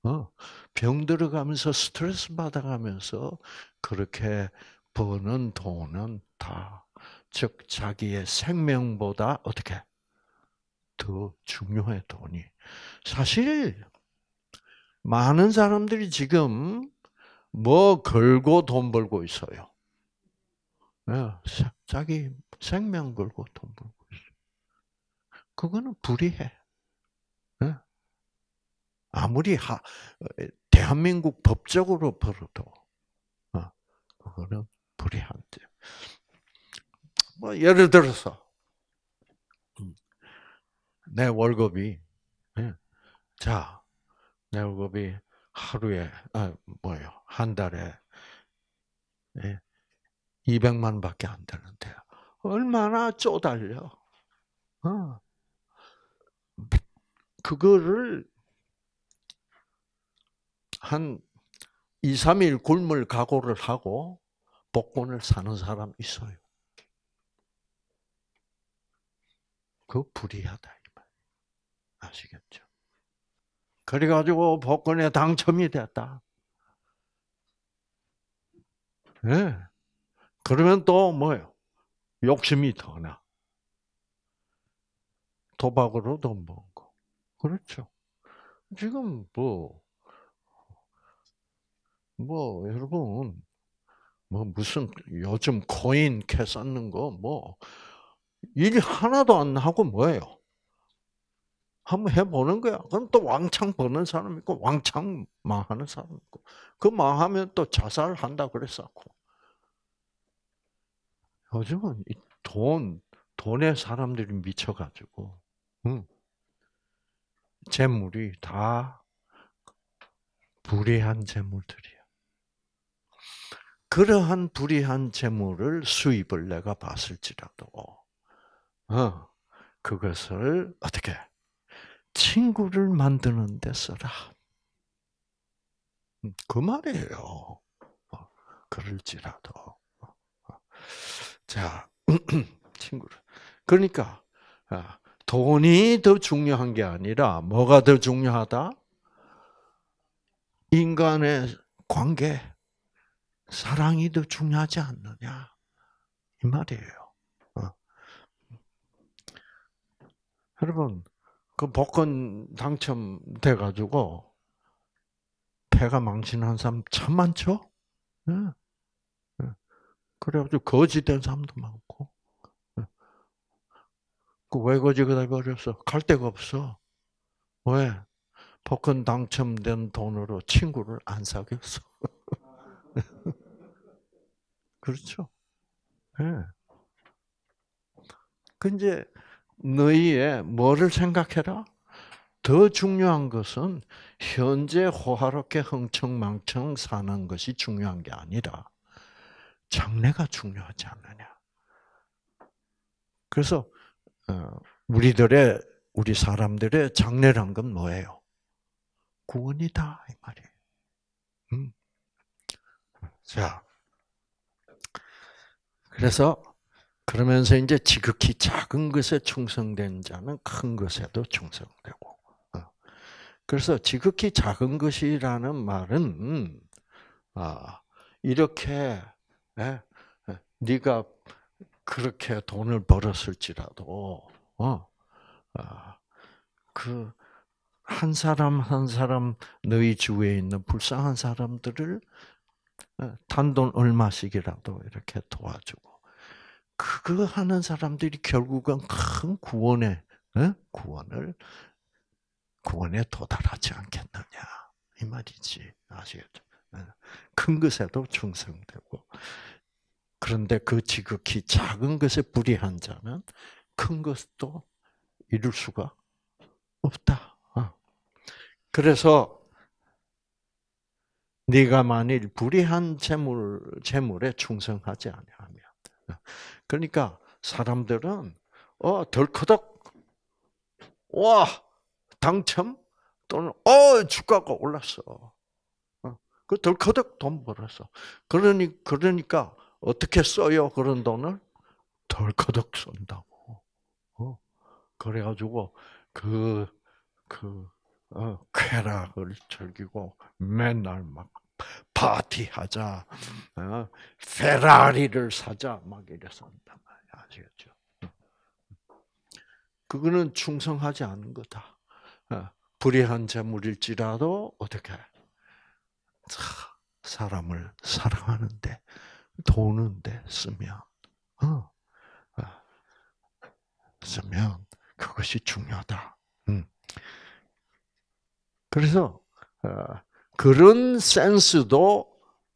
[SPEAKER 1] 어, 병들어가면서 스트레스 받아가면서 그렇게 버는 돈은 다 즉 자기의 생명보다 어떻게 더 중요해, 돈이. 사실, 많은 사람들이 지금 뭐 걸고 돈 벌고 있어요. 예, 자기 생명 걸고 돈 벌고 있어 그거는 불이해. 예? 아무리 하, 어, 대한민국 법적으로 벌어도, 어, 그거는 불이한데. 뭐, 예를 들어서, 내 월급이 예. 자, 내 월급이 하루에 아, 뭐예요? 한 달에 200만 예, 밖에 안 되는데 얼마나 쪼달려. 어. 그거를 한 2, 3일 굶을 각오를 하고 복권을 사는 사람 있어요. 그 불이하다. 아시겠죠? 그래가지고 복권에 당첨이 됐다. 예. 네. 그러면 또뭐요 욕심이 더 나. 도박으로 돈 벌고. 그렇죠. 지금 뭐, 뭐, 여러분, 뭐 무슨 요즘 코인 캐 쌓는 거 뭐, 일 하나도 안 하고 뭐예요? 한번 해보는 거야. 그럼 또 왕창 버는 사람 있고 왕창 망하는 사람 있고 그 망하면 또 자살한다 그랬었고 요즘은 돈 돈에 사람들이 미쳐가지고 응. 재물이 다 불의한 재물들이야. 그러한 불의한 재물을 수입을 내가 봤을지라도 어, 그것을 어떻게 친구를 만드는 데 써라. 음, 그 말이에요. 뭐, 그럴지라도. 자, 친구를. 그러니까, 아, 돈이 더 중요한 게 아니라, 뭐가 더 중요하다? 인간의 관계, 사랑이 더 중요하지 않느냐. 이 말이에요. 어. 여러분, 그 복권 당첨돼 가지고 폐가 망신한 사람 참 많죠. 예. 예. 그래가지고 거지된 사람도 많고. 그왜 거지가 돼버렸어? 갈 데가 없어. 왜? 복권 당첨된 돈으로 친구를 안 사귀었어. 그렇죠. 예. 네. 근데 너희의 뭐를 생각해라? 더 중요한 것은 현재 호화롭게 흥청망청 사는 것이 중요한 게 아니라 장래가 중요하지 않느냐. 그래서 어, 우리들의 우리 사람들의 장래란 건 뭐예요? 구원이다 이 말이에요. 음. 자, 그래서 그러면서 이제 지극히 작은 것에 충성된 자는 큰 것에도 충성되고. 어. 그래서 지극히 작은 것이라는 말은 아 이렇게 예, 예, 네가 그렇게 돈을 벌었을지라도 어, 아, 그한 사람 한 사람 너희 주위에 있는 불쌍한 사람들을 예, 단돈 얼마씩이라도 이렇게 도와주고 그거 하는 사람들이 결국은 큰구원에 구원을 구원에 도달하지 않겠느냐 이 말이지 아시겠죠? 큰 것에도 충성되고 그런데 그 지극히 작은 것에 불의한 자는 큰 것도 이룰 수가 없다. 어. 그래서 네가 만일 불의한 재물 재물에 충성하지 아니하면 그러니까 사람들은 어 덜커덕 와 당첨 또는 어 주가가 올랐어. 어, 그 덜커덕 돈 벌었어. 그러니 그러니까 어떻게 써요 그런 돈을 덜커덕 쓴다고. 어? 그래가지고 그그 그, 어, 쾌락을 즐기고 맨날 막 파티하자, 어? 페라리를 사자, 막 이래서 한단 말이야. 아시겠죠? 그거는 충성하지 않은 거다. 어? 불의한 재물일지라도 어떻게 사람을 사랑하는데 도는데 쓰면 어, 어, 쓰면 그것이 중요하다. 음. 그래서 어, 그런 센스도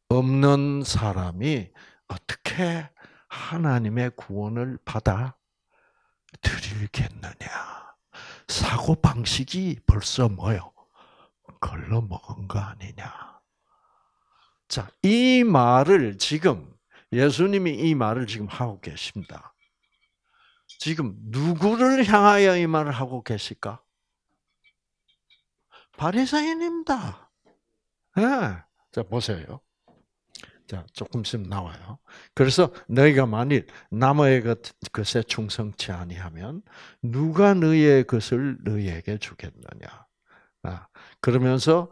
[SPEAKER 1] 없는 사람이 어떻게 하나님의 구원을 받아 드리겠느냐. 사고 방식이 벌써 뭐요? 걸러 먹은 거 아니냐. 자, 이 말을 지금 예수님이 이 말을 지금 하고 계십니다. 지금 누구를 향하여 이 말을 하고 계실까? 바리사인입니다 네. 자, 보세요. 자, 조금씩 나와요. 그래서 너희가 만일 남의 것에 충성치 아니하면 누가 너희의 것을 너희에게 주겠느냐. 아, 그러면서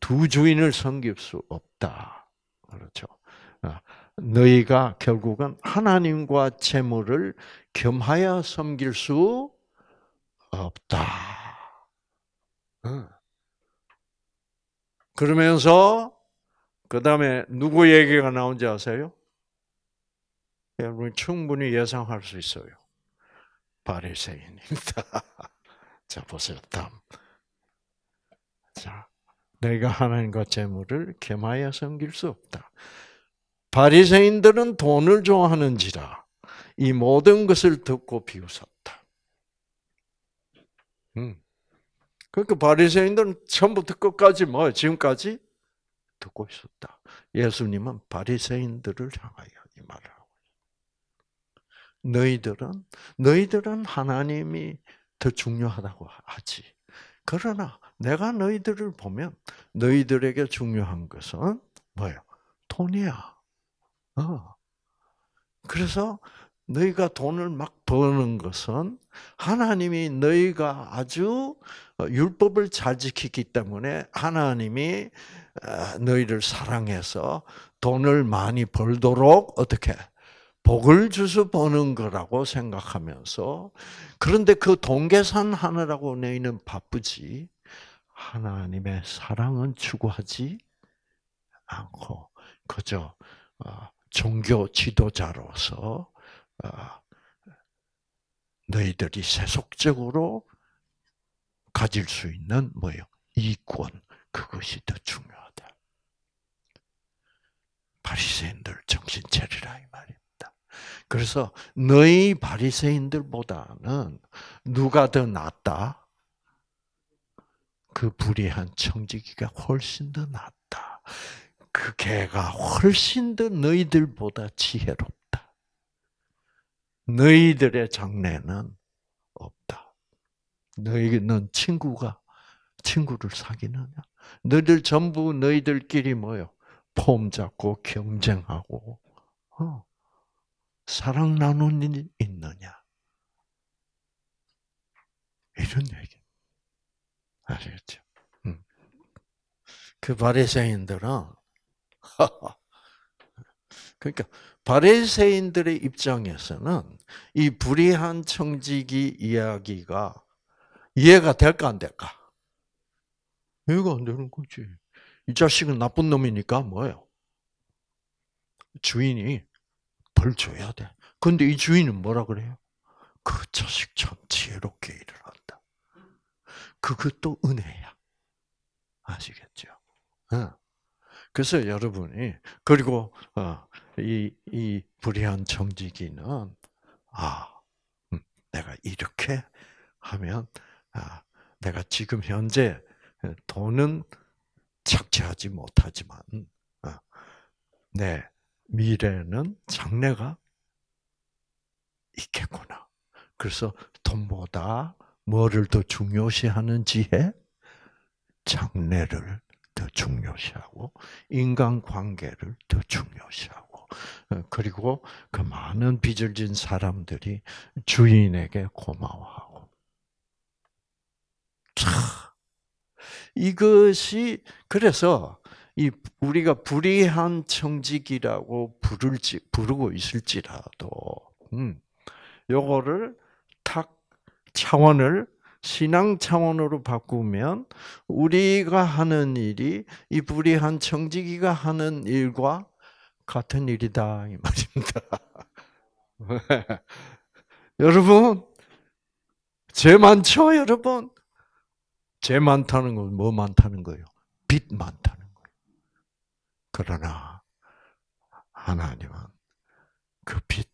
[SPEAKER 1] 두 주인을 섬길 수 없다. 그렇죠. 아, 너희가 결국은 하나님과 재물을 겸하여 섬길 수 없다. 응. 그러면서 그 다음에 누구 얘기가 나온지 아세요? 여러분 충분히 예상할 수 있어요. 바리새인입니다. 자 보세요. 다음. 자, 내가 하나님과 재물을 겸하여 섬길 수 없다. 바리새인들은 돈을 좋아하는지라 이 모든 것을 듣고 비웃었다. 음. 그러니까 바리새인들은 처음부터 끝까지 뭐 지금까지 듣고 있었다. 예수님은 바리새인들을 향하여 이 말을 하고 너희들은 너희들은 하나님이 더 중요하다고 하지. 그러나 내가 너희들을 보면 너희들에게 중요한 것은 뭐예요? 돈이야. 어. 그래서 너희가 돈을 막 버는 것은 하나님이 너희가 아주 어, 율법을 잘 지키기 때문에 하나님이 어, 너희를 사랑해서 돈을 많이 벌도록 어떻게 복을 주서 버는 거라고 생각하면서 그런데 그 돈 계산하느라고 너희는 바쁘지 하나님의 사랑은 추구하지 않고 그저 어, 종교 지도자로서 너희들이 세속적으로 가질 수 있는 뭐예요? 이권 그것이 더 중요하다. 바리새인들 정신 차리라 이 말입니다. 그래서 너희 바리새인들보다는 누가 더 낫다? 그 불의한 청지기가 훨씬 더 낫다. 그 개가 훨씬 더 너희들보다 지혜롭다. 너희들의 장래는 없다. 너희는 친구가 친구를 사귀느냐? 너희들 전부 너희들끼리 뭐요? 폼 잡고 경쟁하고 어. 사랑 나누일 있느냐? 이런 얘기. 아시겠죠? 음. 그 바리새인들은 그러니까 바리새인들의 입장에서는 이 불의한 청지기 이야기가 이해가 될까 안 될까? 이해가 안 되는 거지. 이 자식은 나쁜 놈이니까 뭐예요? 주인이 벌 줘야 돼. 근데 이 주인은 뭐라 그래요? 그 자식 참 지혜롭게 일을 한다. 그것도 은혜야. 아시겠죠? 그래서 여러분이 그리고 이이 어, 불의한 청지기는 아 음, 내가 이렇게 하면 아, 내가 지금 현재 돈은 착취하지 못하지만 어, 내 미래는 장래가 있겠구나. 그래서 돈보다 뭐를 더 중요시하는 지혜? 장래를 더 중요시하고 인간관계를 더 중요시하고 어, 그리고 그 많은 빚을 진 사람들이 주인에게 고마워하고 자, 이것이 그래서 이 우리가 불의한 청직이라고 부를지 부르고 있을지라도 음, 요거를 탁 차원을 신앙 차원으로 바꾸면 우리가 하는 일이 이 불의한 청지기가 하는 일과 같은 일이다 이 말입니다. 여러분 죄 많죠, 여러분? 죄 많다는 건 뭐 많다는 거예요? 빚 많다는 거예요. 그러나 하나님은 그빚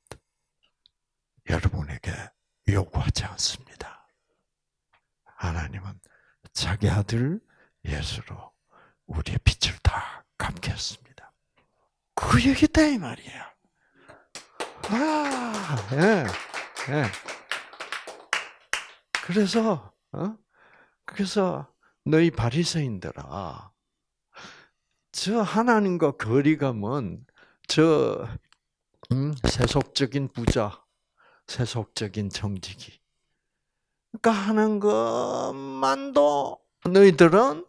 [SPEAKER 1] 여러분에게 요구하지 않습니다. 하나님은 자기 아들 예수로 우리의 빛을 다 감겠습니다. 그 얘기다 이 말이야. 아, 예, 예. 그래서 어? 그래서 너희 바리새인들아, 저 하나님과 거리감은 저 음, 세속적인 부자, 세속적인 정직이. 그러니까 하는 것만도 너희들은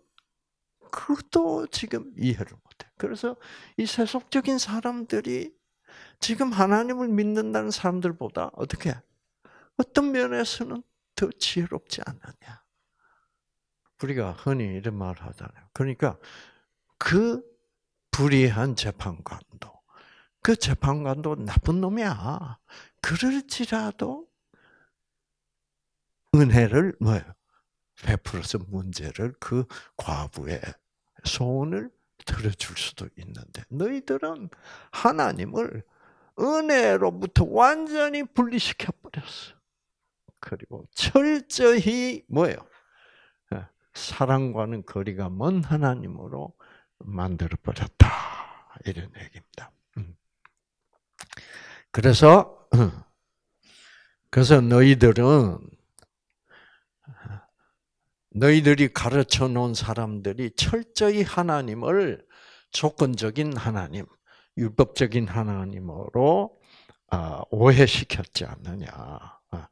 [SPEAKER 1] 그것도 지금 이해를 못해. 그래서 이 세속적인 사람들이 지금 하나님을 믿는다는 사람들보다 어떻게 어떤 면에서는 더 지혜롭지 않느냐. 우리가 흔히 이런 말을 하잖아요. 그러니까 그 불의한 재판관도 그 재판관도 나쁜 놈이야. 그럴지라도 은혜를 뭐요 베풀어서 문제를 그 과부의 소원을 들어줄 수도 있는데 너희들은 하나님을 은혜로부터 완전히 분리시켜 버렸어. 그리고 철저히 뭐요 사랑과는 거리가 먼 하나님으로 만들어 버렸다 이런 얘기입니다. 음. 그래서 그래서 너희들은 너희들이 가르쳐 놓은 사람들이 철저히 하나님을 조건적인 하나님, 율법적인 하나님으로 아, 오해시켰지 않느냐. 어,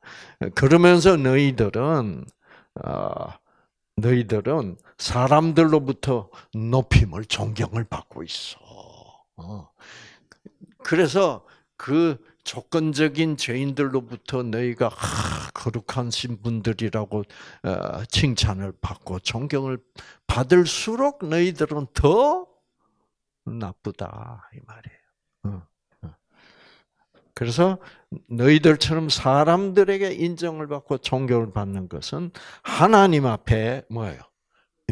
[SPEAKER 1] 그러면서 너희들은 어, 너희들은 사람들로부터 높임을 존경을 받고 있어. 어. 그래서 그 조건적인 죄인들로부터 너희가 거룩한 신분들이라고 어, 칭찬을 받고 존경을 받을수록 너희들은 더 나쁘다 이 말이에요. 어. 그래서 너희들처럼 사람들에게 인정을 받고 존경을 받는 것은 하나님 앞에 뭐예요?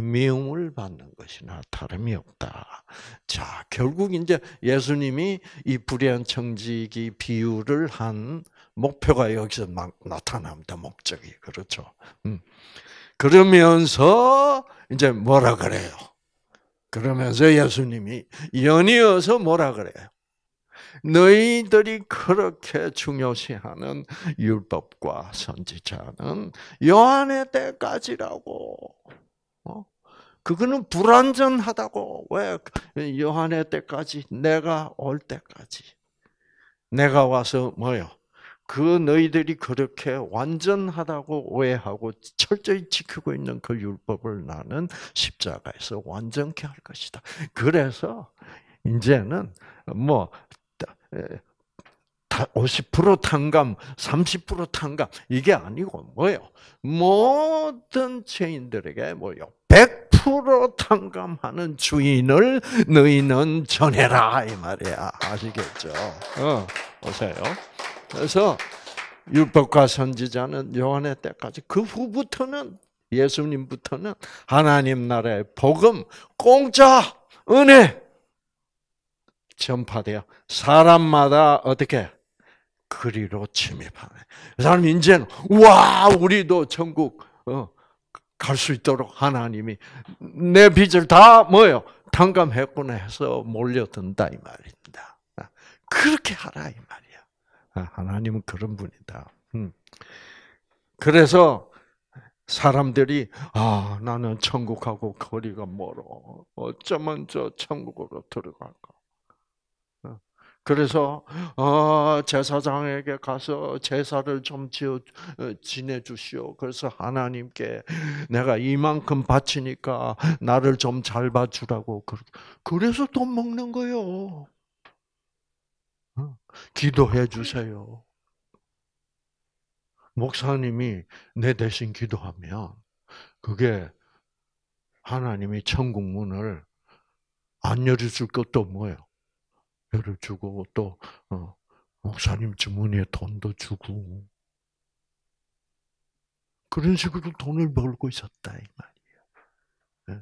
[SPEAKER 1] 미움을 받는 것이나 다름이 없다. 자, 결국 이제 예수님이 이 불의한 청지기 비유를 한 목표가 여기서 나타납니다. 목적이. 그렇죠. 음. 그러면서 이제 뭐라 그래요? 그러면서 예수님이 연이어서 뭐라 그래요? 너희들이 그렇게 중요시하는 율법과 선지자는 요한의 때까지라고. 어? 그거는 불완전하다고. 왜 요한의 때까지 내가 올 때까지 내가 와서 뭐요? 그 너희들이 그렇게 완전하다고 오해하고 철저히 지키고 있는 그 율법을 나는 십자가에서 완전케 할 것이다. 그래서 이제는 뭐50% 예. 탕감, 30% 탕감 이게 아니고 뭐예요? 모든 죄인들에게 뭐요? 100% 탕감하는 주인을 너희는 전해라 이 말이야. 아시겠죠? 어, 보세요. 그래서 율법과 선지자는 요한의 때까지 그 후부터는 예수님부터는 하나님 나라의 복음 공짜 은혜 전파되어 사람마다 어떻게 그리로 침입하네. 그 사람 이제는 와 우리도 천국 어, 갈 수 있도록 하나님이 내 빚을 다 뭐요 탕감했구나 해서 몰려든다 이 말입니다. 아, 그렇게 하라 이 말이야. 아, 하나님은 그런 분이다. 음. 그래서 사람들이 아 나는 천국하고 거리가 멀어 어쩌면 저 천국으로 들어갈까 그래서 아, 제사장에게 가서 제사를 좀 지어 어, 지내 주시오. 그래서 하나님께 내가 이만큼 바치니까 나를 좀 잘 봐주라고. 그래서 돈 먹는 거요. 어, 기도해 주세요. 목사님이 내 대신 기도하면 그게 하나님이 천국 문을 안 열어줄 것도 뭐예요? 표를 주고 또 어, 목사님 어, 주머니에 돈도 주고 그런 식으로 돈을 벌고 있었다 이 말이에요. 예.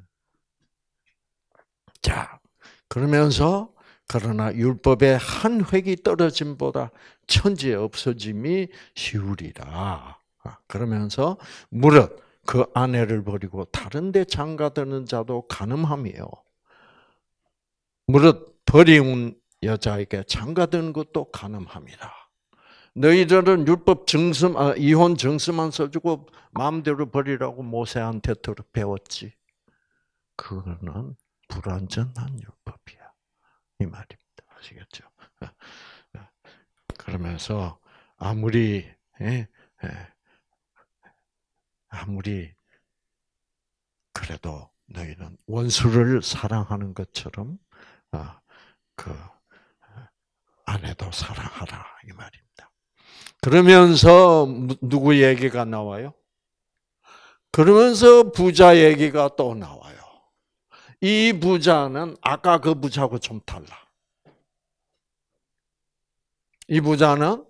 [SPEAKER 1] 자 그러면서 그러나 율법의 한 획이 떨어짐보다 천지의 없어짐이 쉬우리라. 아, 그러면서 무릇 그 아내를 버리고 다른 데 장가드는 자도 가늠하며 무릇 버리운 여자에게 장가드는 것도 가늠합니다. 너희들은 율법 정심, 아, 이혼 정심만 써주고 마음대로 버리라고 모세한테 배웠지. 그거는 불완전한 율법이야. 이 말입니다. 아시겠죠? 그러면서 아무리 예, 예, 아무리 그래도 너희는 원수를 사랑하는 것처럼 아, 그 아내도 사랑하라 이 말입니다. 그러면서 누구 얘기가 나와요? 그러면서 부자 얘기가 또 나와요. 이 부자는 아까 그 부자하고 좀 달라. 이 부자는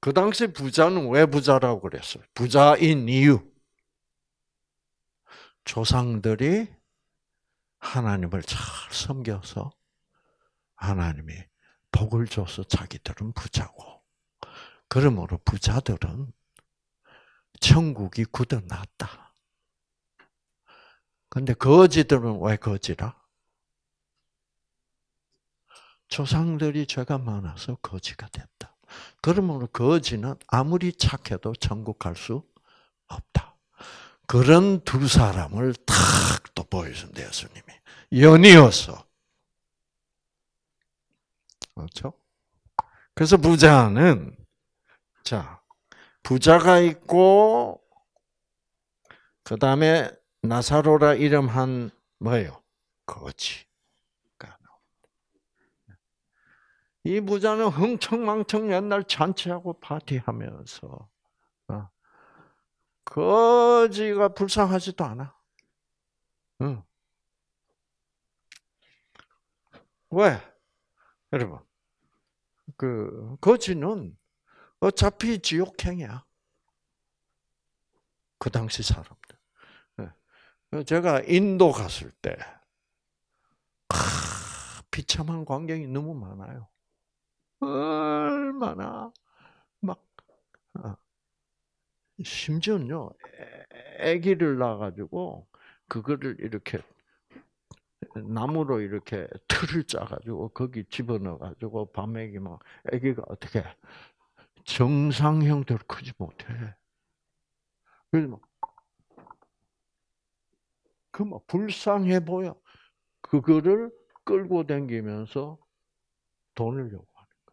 [SPEAKER 1] 그 당시 부자는 왜 부자라고 그랬어요? 부자인 이유. 조상들이 하나님을 잘 섬겨서 하나님이 복을 줘서 자기들은 부자고 그러므로 부자들은 천국이 굳어났다. 근데 거지들은 왜 거지라? 조상들이 죄가 많아서 거지가 됐다. 그러므로 거지는 아무리 착해도 천국 갈 수 없다. 그런 두 사람을 탁 또보여준니다 예수님이. 연이어서. 그렇죠? 그래서 부자는, 자, 부자가 있고, 그 다음에 나사로라 이름한 뭐예요? 거지. 이 부자는 흥청망청 옛날 잔치하고 파티하면서 거지가 불쌍하지도 않아. 응. 왜? 여러분, 그, 거지는 어차피 지옥행이야. 그 당시 사람들. 예. 제가 인도 갔을 때, 아, 비참한 광경이 너무 많아요. 얼마나, 막, 어, 심지어는요, 아기를 낳아가지고 그거를 이렇게 나무로 이렇게 틀을 짜가지고 거기 집어넣어가지고 밤에기 막 아기가 어떻게 정상 형태로 크지 못해. 그래서 막 그뭐 불쌍해 보여. 그거를 끌고 다니면서 돈을 요구하는 거.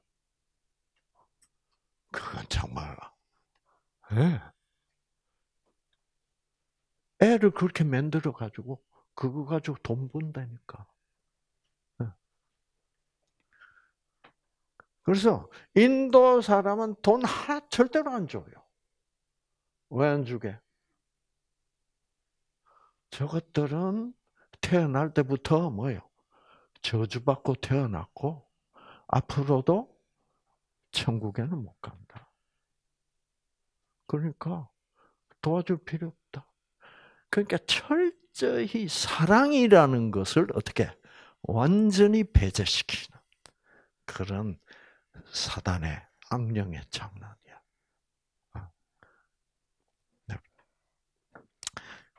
[SPEAKER 1] 그건 정말 예. 애를 그렇게 만들어 가지고 그거 가지고 돈 번다니까. 예. 그래서 인도 사람은 돈 하나 절대로 안 줘요. 왜 안 주게? 저것들은 태어날 때부터 뭐요 저주받고 태어났고 앞으로도 천국에는 못 간다. 그러니까 도와줄 필요 없다. 그러니까 철저히 사랑이라는 것을 어떻게 완전히 배제시키는 그런 사단의 악령의 장난이야. 아. 네.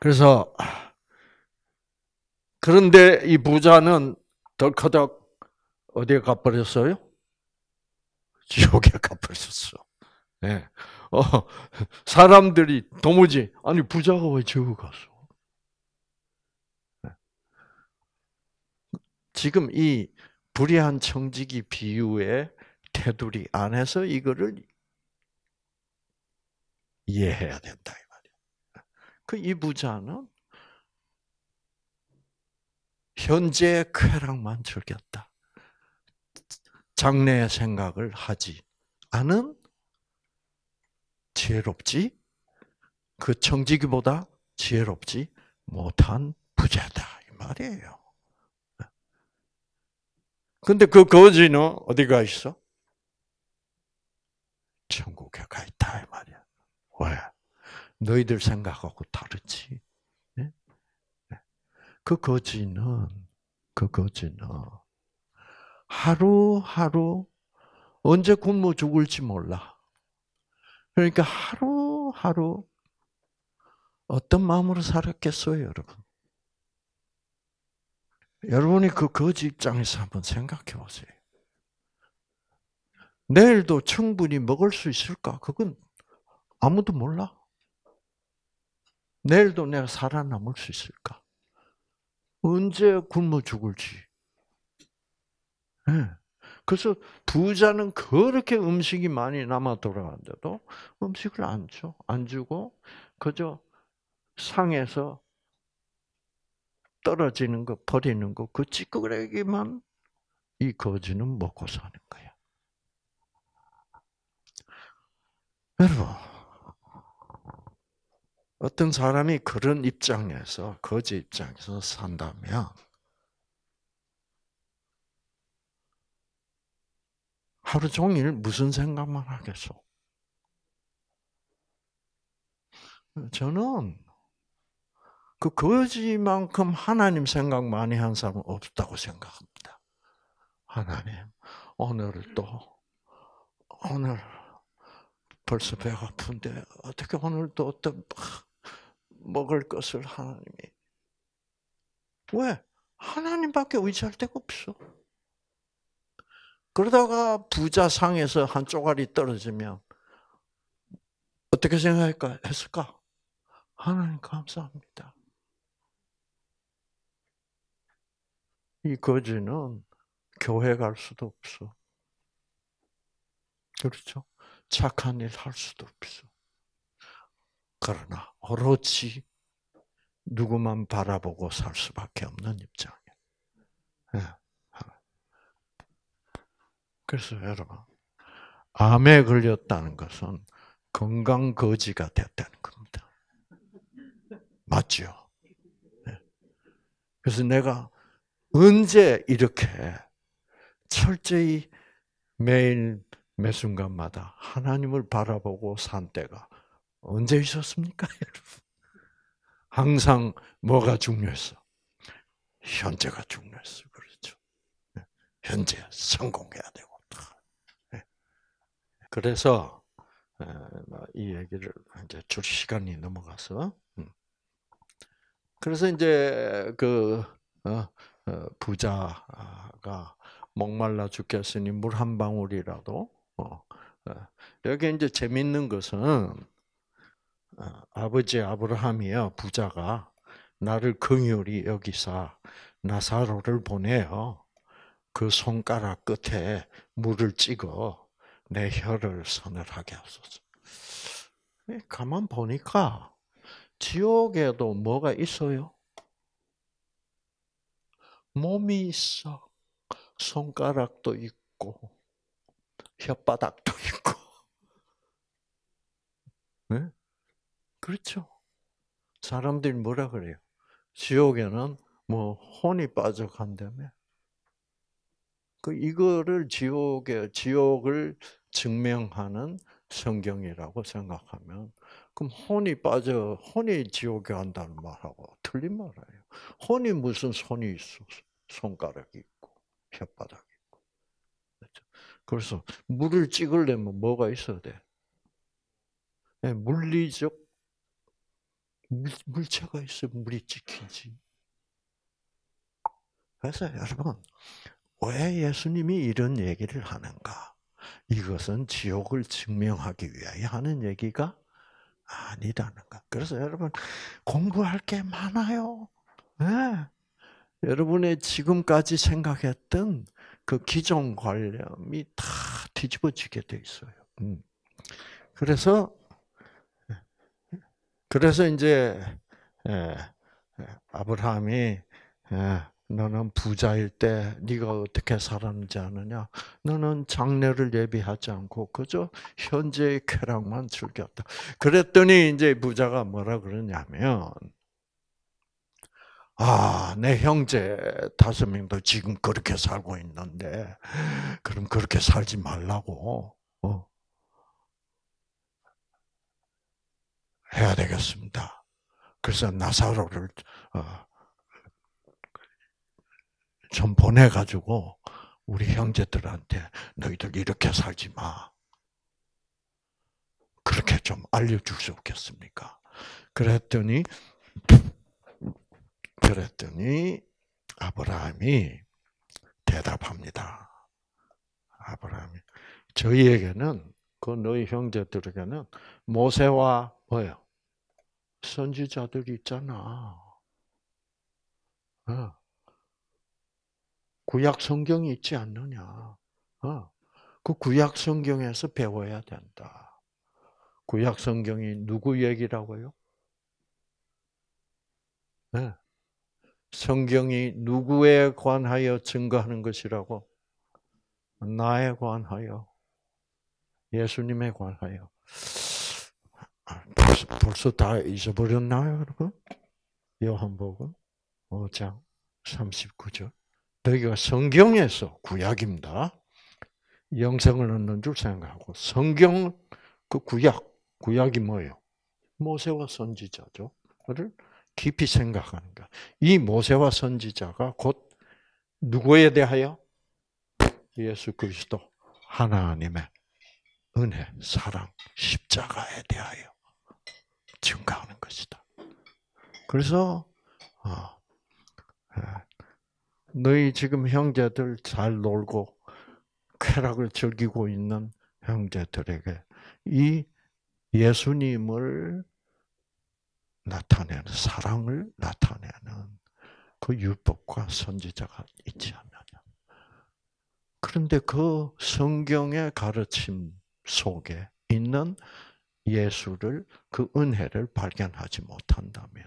[SPEAKER 1] 그래서 그런데 이 부자는 덜커덕 어디에 가버렸어요? 지옥에 가버렸어. 네. 어, 사람들이 도무지 아니 부자가 왜 저거 갔어? 지금 이 불의한 청지기 비유의 테두리 안에서 이거를 이해해야 된다 이 말이야. 그 이 부자는 현재의 쾌락만 즐겼다. 장래의 생각을 하지 않은 지혜롭지? 그 청지기보다 지혜롭지 못한 부자다. 이 말이에요. 근데 그 거지는 어디가 있어? 천국에 가 있다. 이 말이야. 왜? 너희들 생각하고 다르지. 예? 예. 그 거지는, 그 거지는 하루하루 언제 굶어 죽을지 몰라. 그러니까 하루하루 어떤 마음으로 살았겠어요, 여러분? 여러분이 그 거지 그 입장에서 한번 생각해 보세요. 내일도 충분히 먹을 수 있을까? 그건 아무도 몰라. 내일도 내가 살아남을 수 있을까? 언제 굶어 죽을지. 네. 그래서 부자는 그렇게 음식이 많이 남아 돌아가는데도 음식을 안 줘, 안 주고 그저 상에서 떨어지는 거 버리는 거그 찌꺼기만 이 거지는 먹고 사는 거야. 여러분 어떤 사람이 그런 입장에서 거지 입장에서 산다면 하루 종일 무슨 생각만 하겠어? 저는 그 거지만큼 하나님 생각 많이 한 사람은 없다고 생각합니다. 하나님, 오늘 또, 오늘 벌써 배가 아픈데, 어떻게 오늘 또 어떤 먹을 것을 하나님이. 왜? 하나님밖에 의지할 데가 없어. 그러다가 부자상에서 한 쪼가리 떨어지면 어떻게 생각할까 했을까? 하나님 감사합니다. 이 거지는 교회 갈 수도 없어. 그렇죠? 착한 일 할 수도 없어. 그러나 오로지 누구만 바라보고 살 수밖에 없는 입장이에 예. 그래서 여러분, 암에 걸렸다는 것은 건강 거지가 됐다는 겁니다. 맞죠? 네. 그래서 내가 언제 이렇게 철저히 매일 매 순간마다 하나님을 바라보고 산 때가 언제 있었습니까, 항상 뭐가 중요했어? 현재가 중요했어, 그렇죠? 네. 현재 성공해야 되고. 그래서 뭐 이 얘기를 이제 줄 시간이 넘어가서 음. 그래서 이제 그 어, 어, 부자가 목말라 죽겠으니 물 한 방울이라도 여기 어, 이제 재밌는 것은 아버지 아브라함이요 부자가 나를 긍휼히 여기사 나사로를 보내요 그 손가락 끝에 물을 찍어 내 혀를 서늘하게 하소서. 네, 가만 보니까 지옥에도 뭐가 있어요? 몸이 있어. 손가락도 있고, 혓바닥도 있고. 네? 그렇죠. 사람들이 뭐라 그래요? 지옥에는 뭐 혼이 빠져간다며. 그 이거를 지옥에 지옥을 증명하는 성경이라고 생각하면 그럼 혼이 빠져 혼이 지옥에 간다는 말하고 틀린 말이에요. 혼이 무슨 손이 있어? 손가락이 있고 혓바닥이 있고. 그렇죠? 그래서 물을 찍으려면 뭐가 있어야 돼? 예, 물리적 물, 체가 있어 물이 찍히지. 그래서 여러분 왜 예수님이 이런 얘기를 하는가? 이것은 지옥을 증명하기 위해 하는 얘기가 아니라는 것. 그래서 여러분 공부할 게 많아요. 네. 여러분의 지금까지 생각했던 그 기존 관념이 다 뒤집어지게 돼 있어요. 음. 그래서 예. 그래서 이제 예. 아브라함이 너는 부자일 때 네가 어떻게 살았는지 아느냐? 너는 장래를 예비하지 않고 그저 현재의 쾌락만 즐겼다. 그랬더니 이제 부자가 뭐라 그러냐면 아, 내 형제 다섯 명도 지금 그렇게 살고 있는데 그럼 그렇게 살지 말라고 어? 해야 되겠습니다. 그래서 나사로를 어, 좀 보내가지고 우리 형제들한테 너희들 이렇게 살지 마. 그렇게 좀 알려줄 수 없겠습니까? 그랬더니, 그랬더니, 아브라함이 대답합니다. 아브라함이. 저희에게는, 그 너희 형제들에게는 모세와 뭐요? 선지자들이 있잖아. 어. 구약 성경이 있지 않느냐. 어. 그 구약 성경에서 배워야 된다. 구약 성경이 누구 얘기라고요? 네. 성경이 누구에 관하여 증거하는 것이라고? 나에 관하여. 예수님에 관하여. 벌써, 벌써 다 잊어버렸나요, 여러분? 요한복음 5장 39절. 여기가 성경에서 구약입니다. 영생을 얻는 줄 생각하고 성경 그 구약 구약이 뭐예요? 모세와 선지자죠. 그를 깊이 생각하는 것. 이 모세와 선지자가 곧 누구에 대하여 예수 그리스도 하나님의 은혜, 사랑, 십자가에 대하여 증가하는 것이다. 그래서 너희 지금 형제들 잘 놀고 쾌락을 즐기고 있는 형제들에게 이 예수님을 나타내는 사랑을 나타내는 그 율법과 선지자가 있지 않느냐. 그런데 그 성경의 가르침 속에 있는 예수를 그 은혜를 발견하지 못한다면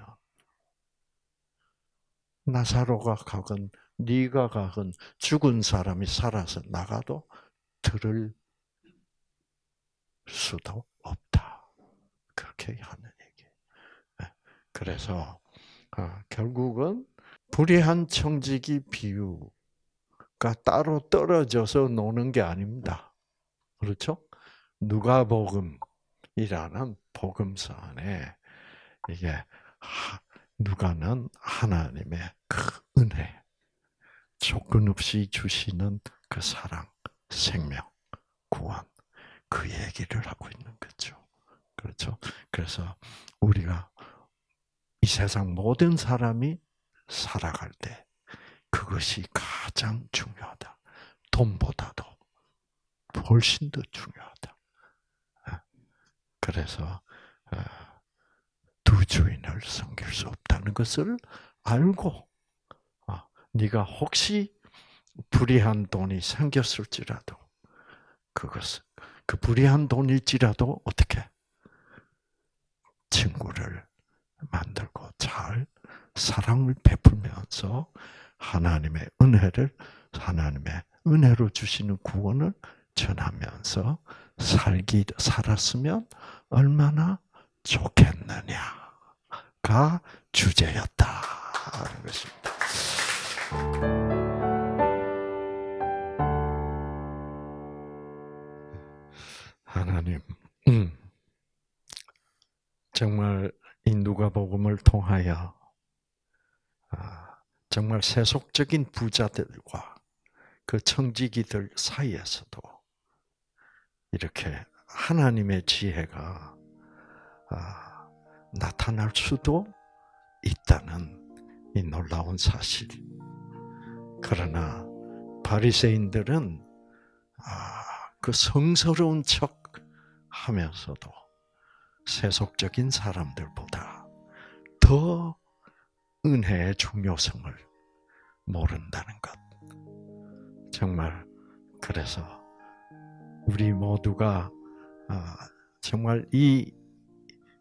[SPEAKER 1] 나사로가 가건 네가 가건 죽은 사람이 살아서 나가도 들을 수도 없다. 그렇게 하는 얘기. 예. 그래서 어, 결국은 불의한 청지기 비유가 따로 떨어져서 노는 게 아닙니다. 그렇죠? 누가복음이라는 복음서 안에 이게 누가는 하나님의 큰 그 은혜, 조건 없이 주시는 그 사랑, 생명, 구원 그 얘기를 하고 있는 거죠. 그렇죠? 그래서 우리가 이 세상 모든 사람이 살아갈 때 그것이 가장 중요하다. 돈보다도 훨씬 더 중요하다. 아, 그래서 아, 두 주인을 섬길 수 없다는 것을 알고 네가 혹시 불이한 돈이 생겼을지라도 그것 그 불이한 돈일지라도 어떻게 친구를 만들고 잘 사랑을 베풀면서 하나님의 은혜를 하나님의 은혜로 주시는 구원을 전하면서 살기 살았으면 얼마나 좋겠느냐가 주제였다. 그것입니다. 하나님, 음, 정말 이 누가복음을 통하여 아, 정말 세속적인 부자들과 그 청지기들 사이에서도 이렇게 하나님의 지혜가 아, 나타날 수도 있다는 이 놀라운 사실. 그러나 바리새인들은 아, 그 성스러운 척 하면서도 세속적인 사람들보다 더 은혜의 중요성을 모른다는 것. 정말 그래서 우리 모두가 아, 정말 이,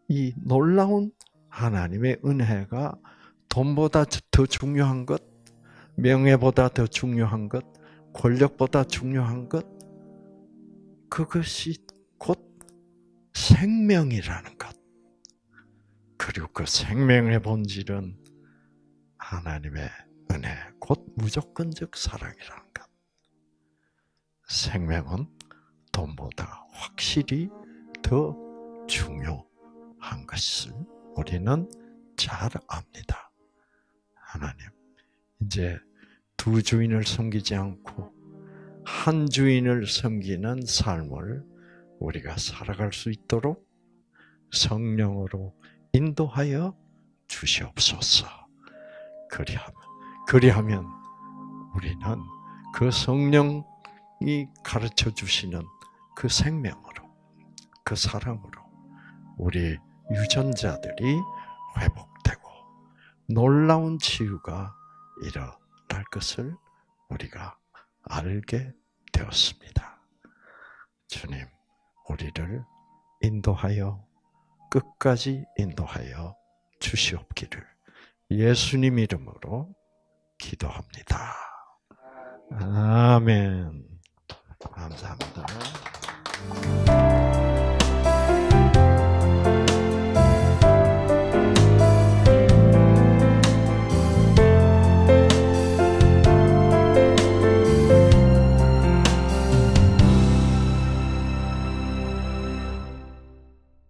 [SPEAKER 1] 이 놀라운 하나님의 은혜가 돈보다 더 중요한 것 명예보다 더 중요한 것, 권력보다 중요한 것, 그것이 곧 생명이라는 것. 그리고 그 생명의 본질은 하나님의 은혜, 곧 무조건적 사랑이라는 것. 생명은 돈보다 확실히 더 중요한 것을 우리는 잘 압니다. 하나님, 이제 두 주인을 섬기지 않고 한 주인을 섬기는 삶을 우리가 살아갈 수 있도록 성령으로 인도하여 주시옵소서. 그리하면 그리하면 우리는 그 성령이 가르쳐 주시는 그 생명으로 그 사랑으로 우리 유전자들이 회복되고 놀라운 치유가 일어 날 것을 우리가 알게 되었습니다. 주님, 우리를 인도하여 끝까지 인도하여 주시옵기를 예수님 이름으로 기도합니다. 아멘. 감사합니다.